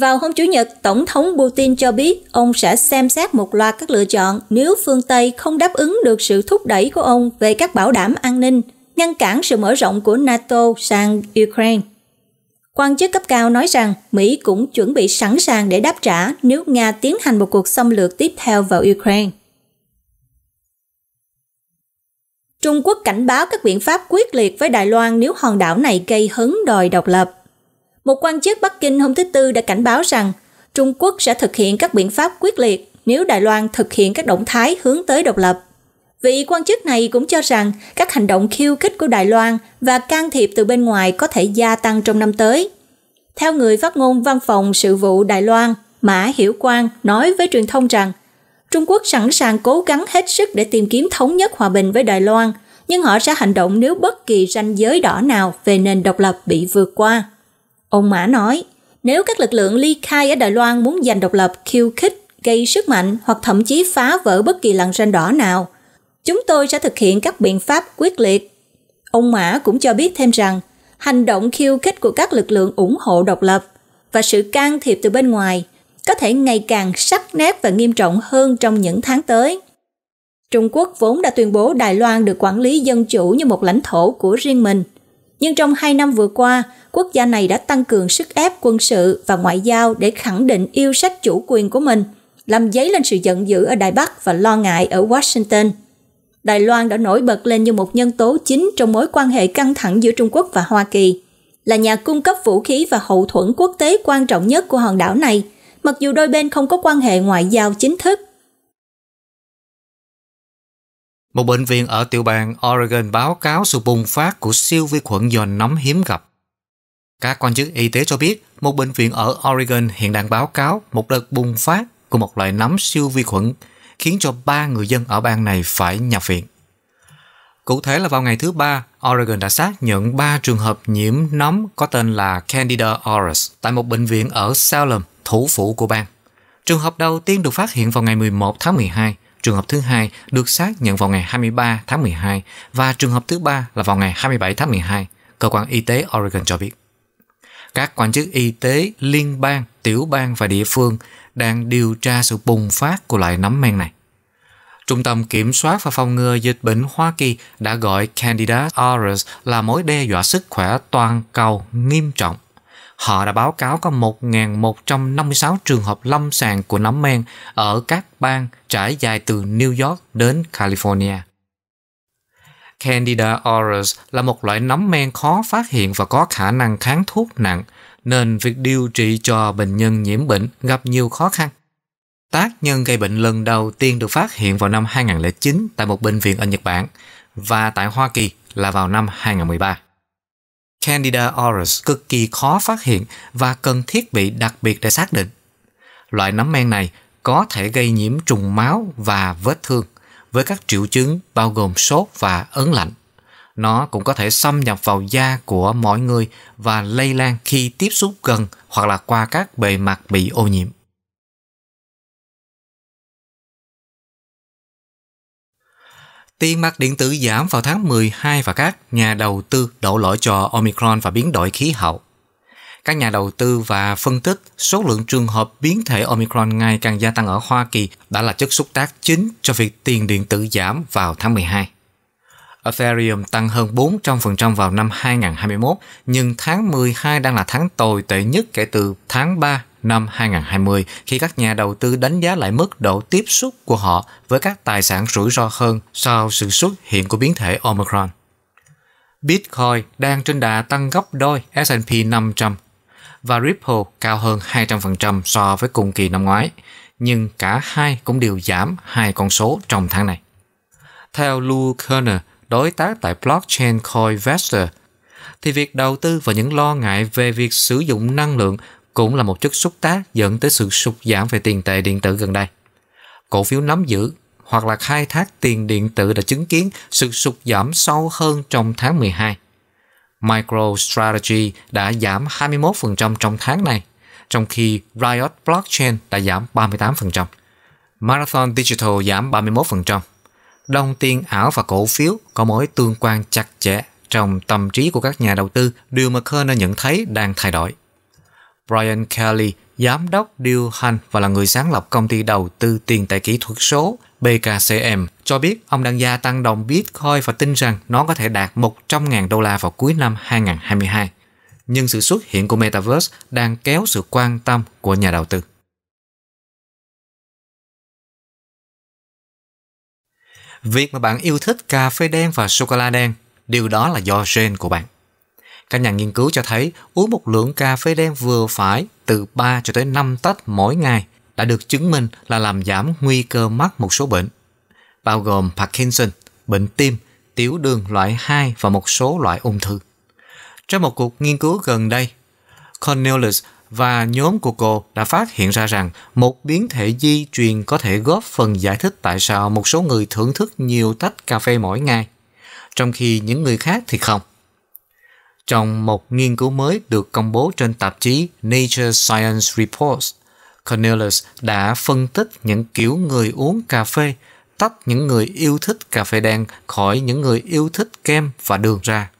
vào hôm Chủ nhật, Tổng thống Putin cho biết ông sẽ xem xét một loạt các lựa chọn nếu phương Tây không đáp ứng được sự thúc đẩy của ông về các bảo đảm an ninh, ngăn cản sự mở rộng của NATO sang Ukraine. Quan chức cấp cao nói rằng Mỹ cũng chuẩn bị sẵn sàng để đáp trả nếu Nga tiến hành một cuộc xâm lược tiếp theo vào Ukraine. Trung Quốc cảnh báo các biện pháp quyết liệt với Đài Loan nếu hòn đảo này gây hứng đòi độc lập. Một quan chức Bắc Kinh hôm thứ Tư đã cảnh báo rằng Trung Quốc sẽ thực hiện các biện pháp quyết liệt nếu Đài Loan thực hiện các động thái hướng tới độc lập. Vị quan chức này cũng cho rằng các hành động khiêu khích của Đài Loan và can thiệp từ bên ngoài có thể gia tăng trong năm tới. Theo người phát ngôn văn phòng sự vụ Đài Loan, Mã Hiểu Quang nói với truyền thông rằng Trung Quốc sẵn sàng cố gắng hết sức để tìm kiếm thống nhất hòa bình với Đài Loan, nhưng họ sẽ hành động nếu bất kỳ ranh giới đỏ nào về nền độc lập bị vượt qua. Ông Mã nói, nếu các lực lượng ly khai ở Đài Loan muốn giành độc lập khiêu khích, gây sức mạnh hoặc thậm chí phá vỡ bất kỳ làn ranh đỏ nào, chúng tôi sẽ thực hiện các biện pháp quyết liệt. Ông Mã cũng cho biết thêm rằng, hành động khiêu khích của các lực lượng ủng hộ độc lập và sự can thiệp từ bên ngoài có thể ngày càng sắc nét và nghiêm trọng hơn trong những tháng tới. Trung Quốc vốn đã tuyên bố Đài Loan được quản lý dân chủ như một lãnh thổ của riêng mình – nhưng trong hai năm vừa qua, quốc gia này đã tăng cường sức ép quân sự và ngoại giao để khẳng định yêu sách chủ quyền của mình, làm dấy lên sự giận dữ ở Đài Bắc và lo ngại ở Washington. Đài Loan đã nổi bật lên như một nhân tố chính trong mối quan hệ căng thẳng giữa Trung Quốc và Hoa Kỳ, là nhà cung cấp vũ khí và hậu thuẫn quốc tế quan trọng nhất của hòn đảo này, mặc dù đôi bên không có quan hệ ngoại giao chính thức. Một bệnh viện ở tiểu bang Oregon báo cáo sự bùng phát của siêu vi khuẩn do nấm hiếm gặp. Các quan chức y tế cho biết một bệnh viện ở Oregon hiện đang báo cáo một đợt bùng phát của một loại nấm siêu vi khuẩn khiến cho ba người dân ở bang này phải nhập viện. Cụ thể là vào ngày thứ ba, Oregon đã xác nhận 3 trường hợp nhiễm nấm có tên là Candida auris tại một bệnh viện ở Salem, thủ phủ của bang. Trường hợp đầu tiên được phát hiện vào ngày 11 tháng 12 trường hợp thứ hai được xác nhận vào ngày 23 tháng 12 và trường hợp thứ ba là vào ngày 27 tháng 12, cơ quan y tế Oregon cho biết. Các quan chức y tế liên bang, tiểu bang và địa phương đang điều tra sự bùng phát của loại nấm men này. Trung tâm Kiểm soát và Phòng ngừa Dịch bệnh Hoa Kỳ đã gọi Candida auris là mối đe dọa sức khỏe toàn cầu nghiêm trọng họ đã báo cáo có 1.156 trường hợp lâm sàng của nấm men ở các bang trải dài từ New York đến California. Candida auris là một loại nấm men khó phát hiện và có khả năng kháng thuốc nặng, nên việc điều trị cho bệnh nhân nhiễm bệnh gặp nhiều khó khăn. Tác nhân gây bệnh lần đầu tiên được phát hiện vào năm 2009 tại một bệnh viện ở Nhật Bản và tại Hoa Kỳ là vào năm 2013. Candida auris cực kỳ khó phát hiện và cần thiết bị đặc biệt để xác định. Loại nấm men này có thể gây nhiễm trùng máu và vết thương với các triệu chứng bao gồm sốt và ớn lạnh. Nó cũng có thể xâm nhập vào da của mọi người và lây lan khi tiếp xúc gần hoặc là qua các bề mặt bị ô nhiễm. Tiền mặt điện tử giảm vào tháng 12 và các nhà đầu tư đổ lỗi cho Omicron và biến đổi khí hậu. Các nhà đầu tư và phân tích số lượng trường hợp biến thể Omicron ngày càng gia tăng ở Hoa Kỳ đã là chất xúc tác chính cho việc tiền điện tử giảm vào tháng 12. Ethereum tăng hơn 400% vào năm 2021, nhưng tháng 12 đang là tháng tồi tệ nhất kể từ tháng 3 năm 2020 khi các nhà đầu tư đánh giá lại mức độ tiếp xúc của họ với các tài sản rủi ro hơn sau sự xuất hiện của biến thể Omicron. Bitcoin đang trên đà tăng gấp đôi S&P 500 và Ripple cao hơn 200% so với cùng kỳ năm ngoái, nhưng cả hai cũng đều giảm hai con số trong tháng này. Theo Lou Kerner, đối tác tại blockchain Coinvestor, thì việc đầu tư vào những lo ngại về việc sử dụng năng lượng cũng là một chất xúc tác dẫn tới sự sụt giảm về tiền tệ điện tử gần đây. Cổ phiếu nắm giữ hoặc là khai thác tiền điện tử đã chứng kiến sự sụt giảm sâu hơn trong tháng 12. MicroStrategy đã giảm 21% trong tháng này, trong khi Riot Blockchain đã giảm 38%. Marathon Digital giảm 31%. Đồng tiền ảo và cổ phiếu có mối tương quan chặt chẽ trong tâm trí của các nhà đầu tư, điều mà Kerner nhận thấy đang thay đổi. Brian Kelly, giám đốc điều hành và là người sáng lập công ty đầu tư tiền tệ kỹ thuật số BKCM, cho biết ông đang gia tăng đồng Bitcoin và tin rằng nó có thể đạt 100.000 đô la vào cuối năm 2022. Nhưng sự xuất hiện của Metaverse đang kéo sự quan tâm của nhà đầu tư. Việc mà bạn yêu thích cà phê đen và sô-cô-la đen, điều đó là do gen của bạn. Các nhà nghiên cứu cho thấy uống một lượng cà phê đen vừa phải từ 3 cho tới 5 tách mỗi ngày đã được chứng minh là làm giảm nguy cơ mắc một số bệnh, bao gồm Parkinson, bệnh tim, tiểu đường loại 2 và một số loại ung thư. Trong một cuộc nghiên cứu gần đây, Cornelius và nhóm của cô đã phát hiện ra rằng một biến thể di truyền có thể góp phần giải thích tại sao một số người thưởng thức nhiều tách cà phê mỗi ngày, trong khi những người khác thì không. Trong một nghiên cứu mới được công bố trên tạp chí Nature Science Reports, Cornelius đã phân tích những kiểu người uống cà phê, tách những người yêu thích cà phê đen khỏi những người yêu thích kem và đường ra.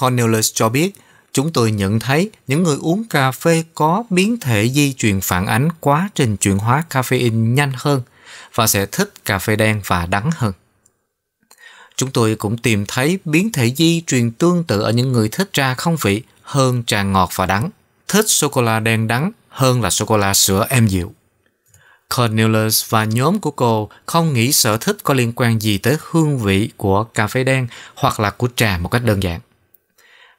Cornelius cho biết, chúng tôi nhận thấy những người uống cà phê có biến thể di truyền phản ánh quá trình chuyển hóa caffeine nhanh hơn và sẽ thích cà phê đen và đắng hơn. Chúng tôi cũng tìm thấy biến thể di truyền tương tự ở những người thích trà không vị hơn trà ngọt và đắng, thích sô-cô-la đen đắng hơn là sô-cô-la sữa êm dịu. Cornelius và nhóm của cô không nghĩ sở thích có liên quan gì tới hương vị của cà phê đen hoặc là của trà một cách đơn giản.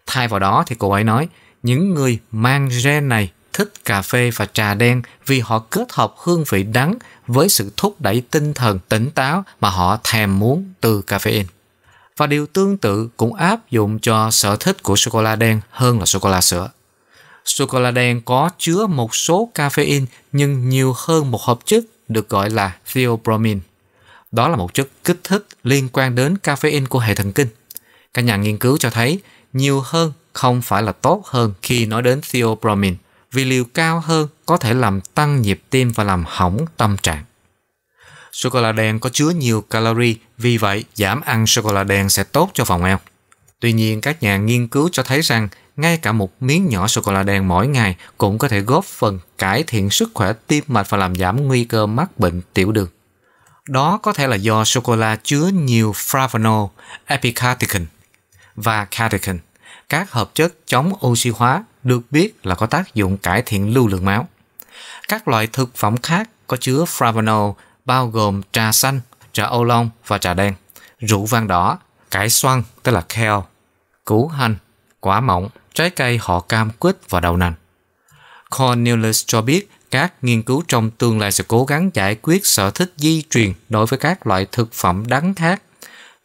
Thay vào đó thì cô ấy nói, những người mang gen này thích cà phê và trà đen vì họ kết hợp hương vị đắng với sự thúc đẩy tinh thần tỉnh táo mà họ thèm muốn từ cà phê in Và điều tương tự cũng áp dụng cho sở thích của sô-cô-la đen hơn là sô-cô-la sữa. Sô-cô-la đen có chứa một số caffeine nhưng nhiều hơn một hợp chất được gọi là theobromine. Đó là một chất kích thích liên quan đến caffeine của hệ thần kinh. Các nhà nghiên cứu cho thấy nhiều hơn không phải là tốt hơn khi nói đến theobromine vì liều cao hơn có thể làm tăng nhịp tim và làm hỏng tâm trạng. Sô cô la đen có chứa nhiều calorie, vì vậy giảm ăn sô cô la đen sẽ tốt cho phòng eo. Tuy nhiên, các nhà nghiên cứu cho thấy rằng ngay cả một miếng nhỏ sô cô la đen mỗi ngày cũng có thể góp phần cải thiện sức khỏe tim mạch và làm giảm nguy cơ mắc bệnh tiểu đường. Đó có thể là do sô cô la chứa nhiều flavonol, epicatechin và catechin, các hợp chất chống oxy hóa được biết là có tác dụng cải thiện lưu lượng máu. Các loại thực phẩm khác có chứa flavanol bao gồm trà xanh, trà ô long và trà đen, rượu vang đỏ, cải xoăn tức là kale, củ hành, quả mọng, trái cây họ cam quýt và đậu nành. Cornelius cho biết các nghiên cứu trong tương lai sẽ cố gắng giải quyết sở thích di truyền đối với các loại thực phẩm đắng khác,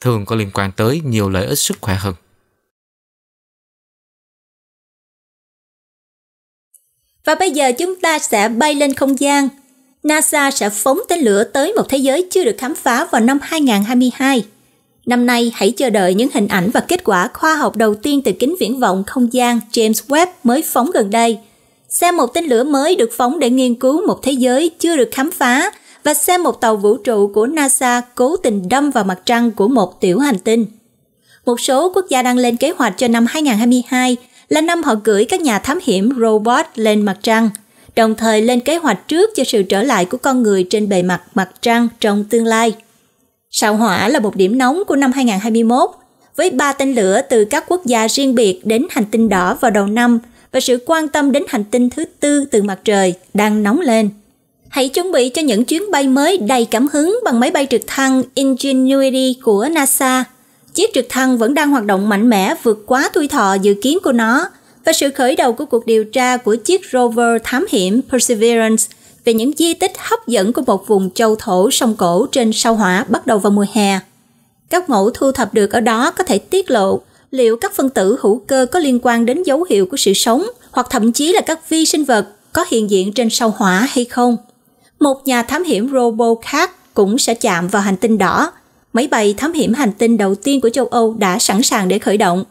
thường có liên quan tới nhiều lợi ích sức khỏe hơn. Và bây giờ chúng ta sẽ bay lên không gian. NASA sẽ phóng tên lửa tới một thế giới chưa được khám phá vào năm 2022. Năm nay, hãy chờ đợi những hình ảnh và kết quả khoa học đầu tiên từ kính viễn vọng không gian James Webb mới phóng gần đây. Xem một tên lửa mới được phóng để nghiên cứu một thế giới chưa được khám phá và xem một tàu vũ trụ của NASA cố tình đâm vào mặt trăng của một tiểu hành tinh. Một số quốc gia đang lên kế hoạch cho năm 2022 là năm họ gửi các nhà thám hiểm robot lên mặt trăng, đồng thời lên kế hoạch trước cho sự trở lại của con người trên bề mặt mặt trăng trong tương lai. Sao hỏa là một điểm nóng của năm 2021, với ba tên lửa từ các quốc gia riêng biệt đến hành tinh đỏ vào đầu năm và sự quan tâm đến hành tinh thứ tư từ mặt trời đang nóng lên. Hãy chuẩn bị cho những chuyến bay mới đầy cảm hứng bằng máy bay trực thăng Ingenuity của NASA – chiếc trực thăng vẫn đang hoạt động mạnh mẽ vượt quá tuổi thọ dự kiến của nó và sự khởi đầu của cuộc điều tra của chiếc rover thám hiểm Perseverance về những di tích hấp dẫn của một vùng châu thổ sông cổ trên sao hỏa bắt đầu vào mùa hè. Các mẫu thu thập được ở đó có thể tiết lộ liệu các phân tử hữu cơ có liên quan đến dấu hiệu của sự sống hoặc thậm chí là các vi sinh vật có hiện diện trên sao hỏa hay không. Một nhà thám hiểm robot khác cũng sẽ chạm vào hành tinh đỏ máy bay thám hiểm hành tinh đầu tiên của châu Âu đã sẵn sàng để khởi động.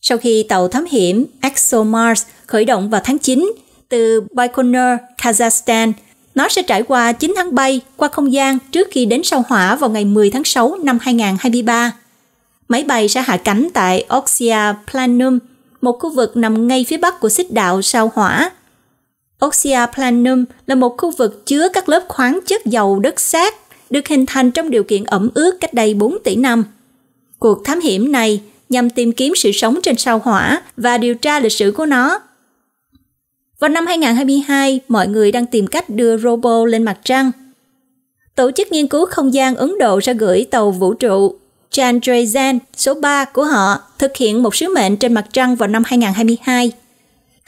Sau khi tàu thám hiểm ExoMars khởi động vào tháng 9 từ Baikonur, Kazakhstan, nó sẽ trải qua 9 tháng bay qua không gian trước khi đến sao hỏa vào ngày 10 tháng 6 năm 2023. Máy bay sẽ hạ cánh tại Oxia Planum, một khu vực nằm ngay phía bắc của xích đạo sao hỏa. Oxia Planum là một khu vực chứa các lớp khoáng chất dầu đất sét được hình thành trong điều kiện ẩm ướt cách đây 4 tỷ năm. Cuộc thám hiểm này nhằm tìm kiếm sự sống trên sao hỏa và điều tra lịch sử của nó. Vào năm 2022, mọi người đang tìm cách đưa robo lên mặt trăng. Tổ chức nghiên cứu không gian Ấn Độ sẽ gửi tàu vũ trụ Chandrayaan số 3 của họ thực hiện một sứ mệnh trên mặt trăng vào năm 2022.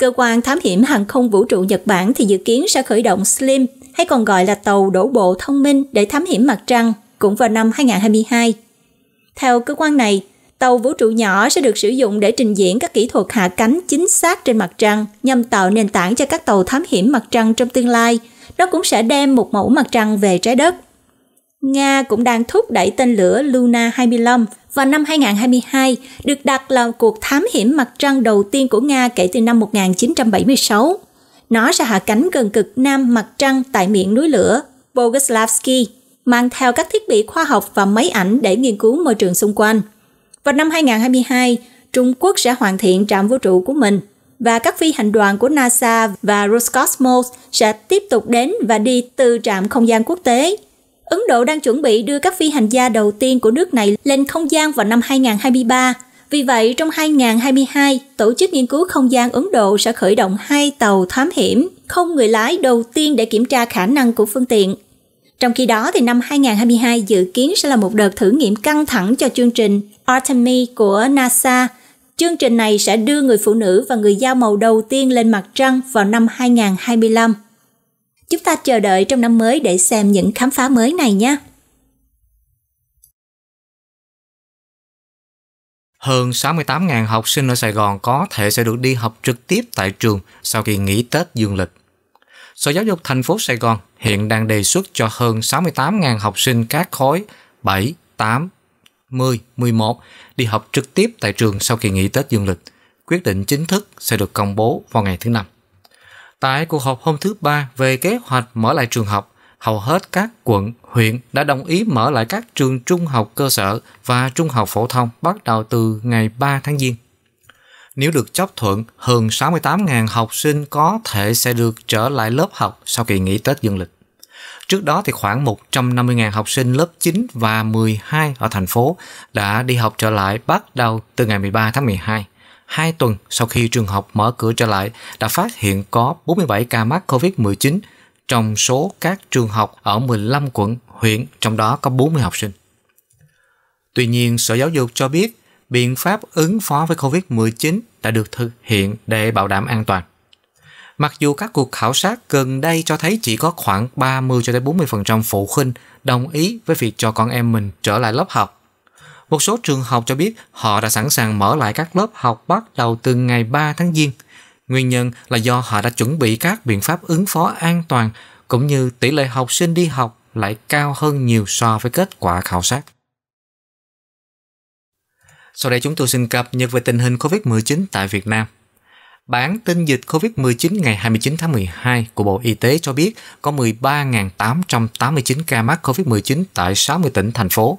Cơ quan thám hiểm hàng không vũ trụ Nhật Bản thì dự kiến sẽ khởi động SLIM hay còn gọi là tàu đổ bộ thông minh để thám hiểm mặt trăng cũng vào năm 2022. Theo cơ quan này, tàu vũ trụ nhỏ sẽ được sử dụng để trình diễn các kỹ thuật hạ cánh chính xác trên mặt trăng nhằm tạo nền tảng cho các tàu thám hiểm mặt trăng trong tương lai. Nó cũng sẽ đem một mẫu mặt trăng về trái đất. Nga cũng đang thúc đẩy tên lửa Luna 25 vào năm 2022 được đặt là cuộc thám hiểm mặt trăng đầu tiên của Nga kể từ năm 1976. Nó sẽ hạ cánh gần cực nam mặt trăng tại miệng núi lửa Bogoslavsky, mang theo các thiết bị khoa học và máy ảnh để nghiên cứu môi trường xung quanh. Vào năm 2022, Trung Quốc sẽ hoàn thiện trạm vũ trụ của mình và các phi hành đoàn của NASA và Roscosmos sẽ tiếp tục đến và đi từ trạm không gian quốc tế Ấn Độ đang chuẩn bị đưa các phi hành gia đầu tiên của nước này lên không gian vào năm 2023. Vì vậy, trong 2022, Tổ chức Nghiên cứu Không gian Ấn Độ sẽ khởi động hai tàu thám hiểm không người lái đầu tiên để kiểm tra khả năng của phương tiện. Trong khi đó, thì năm 2022 dự kiến sẽ là một đợt thử nghiệm căng thẳng cho chương trình Artemis của NASA. Chương trình này sẽ đưa người phụ nữ và người da màu đầu tiên lên mặt trăng vào năm 2025. Chúng ta chờ đợi trong năm mới để xem những khám phá mới này nhé. Hơn 68.000 học sinh ở Sài Gòn có thể sẽ được đi học trực tiếp tại trường sau kỳ nghỉ Tết dương lịch. Sở Giáo dục thành phố Sài Gòn hiện đang đề xuất cho hơn 68.000 học sinh các khối 7, 8, 10, 11 đi học trực tiếp tại trường sau kỳ nghỉ Tết dương lịch. Quyết định chính thức sẽ được công bố vào ngày thứ năm. Tại cuộc họp hôm thứ ba về kế hoạch mở lại trường học, hầu hết các quận, huyện đã đồng ý mở lại các trường trung học cơ sở và trung học phổ thông bắt đầu từ ngày 3 tháng Giêng. Nếu được chấp thuận, hơn 68.000 học sinh có thể sẽ được trở lại lớp học sau kỳ nghỉ Tết dương lịch. Trước đó thì khoảng 150.000 học sinh lớp 9 và 12 ở thành phố đã đi học trở lại bắt đầu từ ngày 13 tháng 12. 2 tuần sau khi trường học mở cửa trở lại đã phát hiện có 47 ca mắc COVID-19 trong số các trường học ở 15 quận, huyện, trong đó có 40 học sinh. Tuy nhiên, Sở Giáo dục cho biết biện pháp ứng phó với COVID-19 đã được thực hiện để bảo đảm an toàn. Mặc dù các cuộc khảo sát gần đây cho thấy chỉ có khoảng 30 cho đến 40% phụ huynh đồng ý với việc cho con em mình trở lại lớp học, một số trường học cho biết họ đã sẵn sàng mở lại các lớp học bắt đầu từ ngày 3 tháng Giêng. Nguyên nhân là do họ đã chuẩn bị các biện pháp ứng phó an toàn cũng như tỷ lệ học sinh đi học lại cao hơn nhiều so với kết quả khảo sát. Sau đây chúng tôi xin cập nhật về tình hình COVID-19 tại Việt Nam. Bản tin dịch COVID-19 ngày 29 tháng 12 của Bộ Y tế cho biết có 13.889 ca mắc COVID-19 tại 60 tỉnh, thành phố,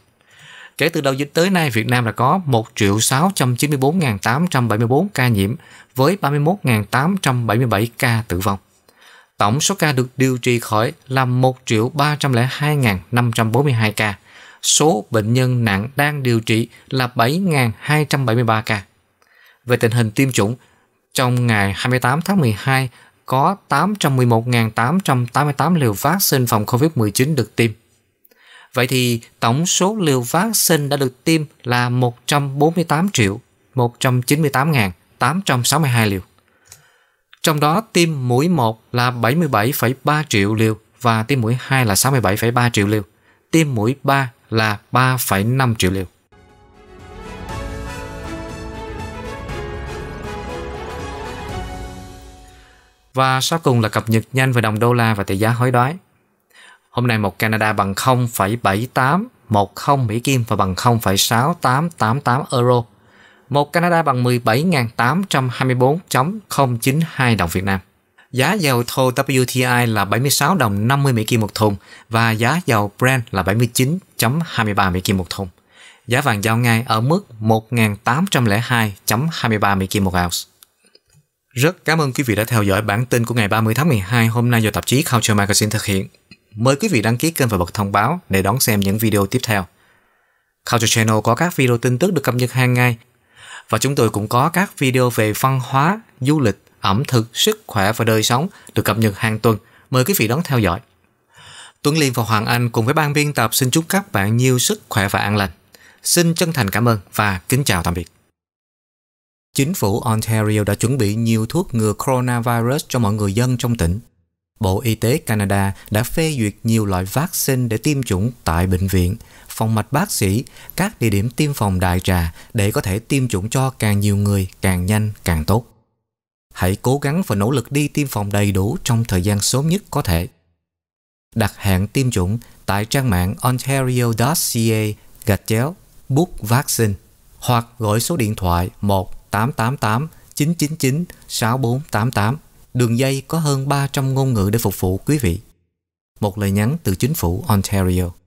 Kể từ đầu dịch tới nay, Việt Nam đã có 1.694.874 ca nhiễm với 31.877 ca tử vong. Tổng số ca được điều trị khỏi là 1.302.542 ca. Số bệnh nhân nặng đang điều trị là 7.273 ca. Về tình hình tiêm chủng, trong ngày 28 tháng 12 có 811.888 liều vaccine phòng COVID-19 được tiêm Vậy thì tổng số liều vaccine đã được tiêm là 148 triệu 198.862 liều. Trong đó tiêm mũi 1 là 77,3 triệu liều và tiêm mũi 2 là 67,3 triệu liều. Tiêm mũi 3 là 3,5 triệu liều. Và sau cùng là cập nhật nhanh về đồng đô la và tỷ giá hối đoái. Hôm nay một Canada bằng 0,78, 10 Mỹ Kim và bằng 0,6888 euro. Một Canada bằng 17.824.092 đồng Việt Nam. Giá dầu thô WTI là 76 đồng 50 Mỹ Kim một thùng và giá dầu Brent là 79.23 Mỹ Kim một thùng. Giá vàng giao ngay ở mức 1.802.23 Mỹ Kim một ounce. Rất cảm ơn quý vị đã theo dõi bản tin của ngày 30 tháng 12 hôm nay do tạp chí Culture Magazine thực hiện mời quý vị đăng ký kênh và bật thông báo để đón xem những video tiếp theo. Culture Channel có các video tin tức được cập nhật hàng ngày và chúng tôi cũng có các video về văn hóa, du lịch, ẩm thực, sức khỏe và đời sống được cập nhật hàng tuần. Mời quý vị đón theo dõi. Tuấn Liên và Hoàng Anh cùng với ban biên tập xin chúc các bạn nhiều sức khỏe và an lành. Xin chân thành cảm ơn và kính chào tạm biệt. Chính phủ Ontario đã chuẩn bị nhiều thuốc ngừa coronavirus cho mọi người dân trong tỉnh. Bộ Y tế Canada đã phê duyệt nhiều loại vaccine để tiêm chủng tại bệnh viện, phòng mạch bác sĩ, các địa điểm tiêm phòng đại trà để có thể tiêm chủng cho càng nhiều người, càng nhanh, càng tốt. Hãy cố gắng và nỗ lực đi tiêm phòng đầy đủ trong thời gian sớm nhất có thể. Đặt hẹn tiêm chủng tại trang mạng ontario.ca gạch chéo book vaccine hoặc gọi số điện thoại 1 888 999 6488 đường dây có hơn 300 ngôn ngữ để phục vụ quý vị. Một lời nhắn từ chính phủ Ontario.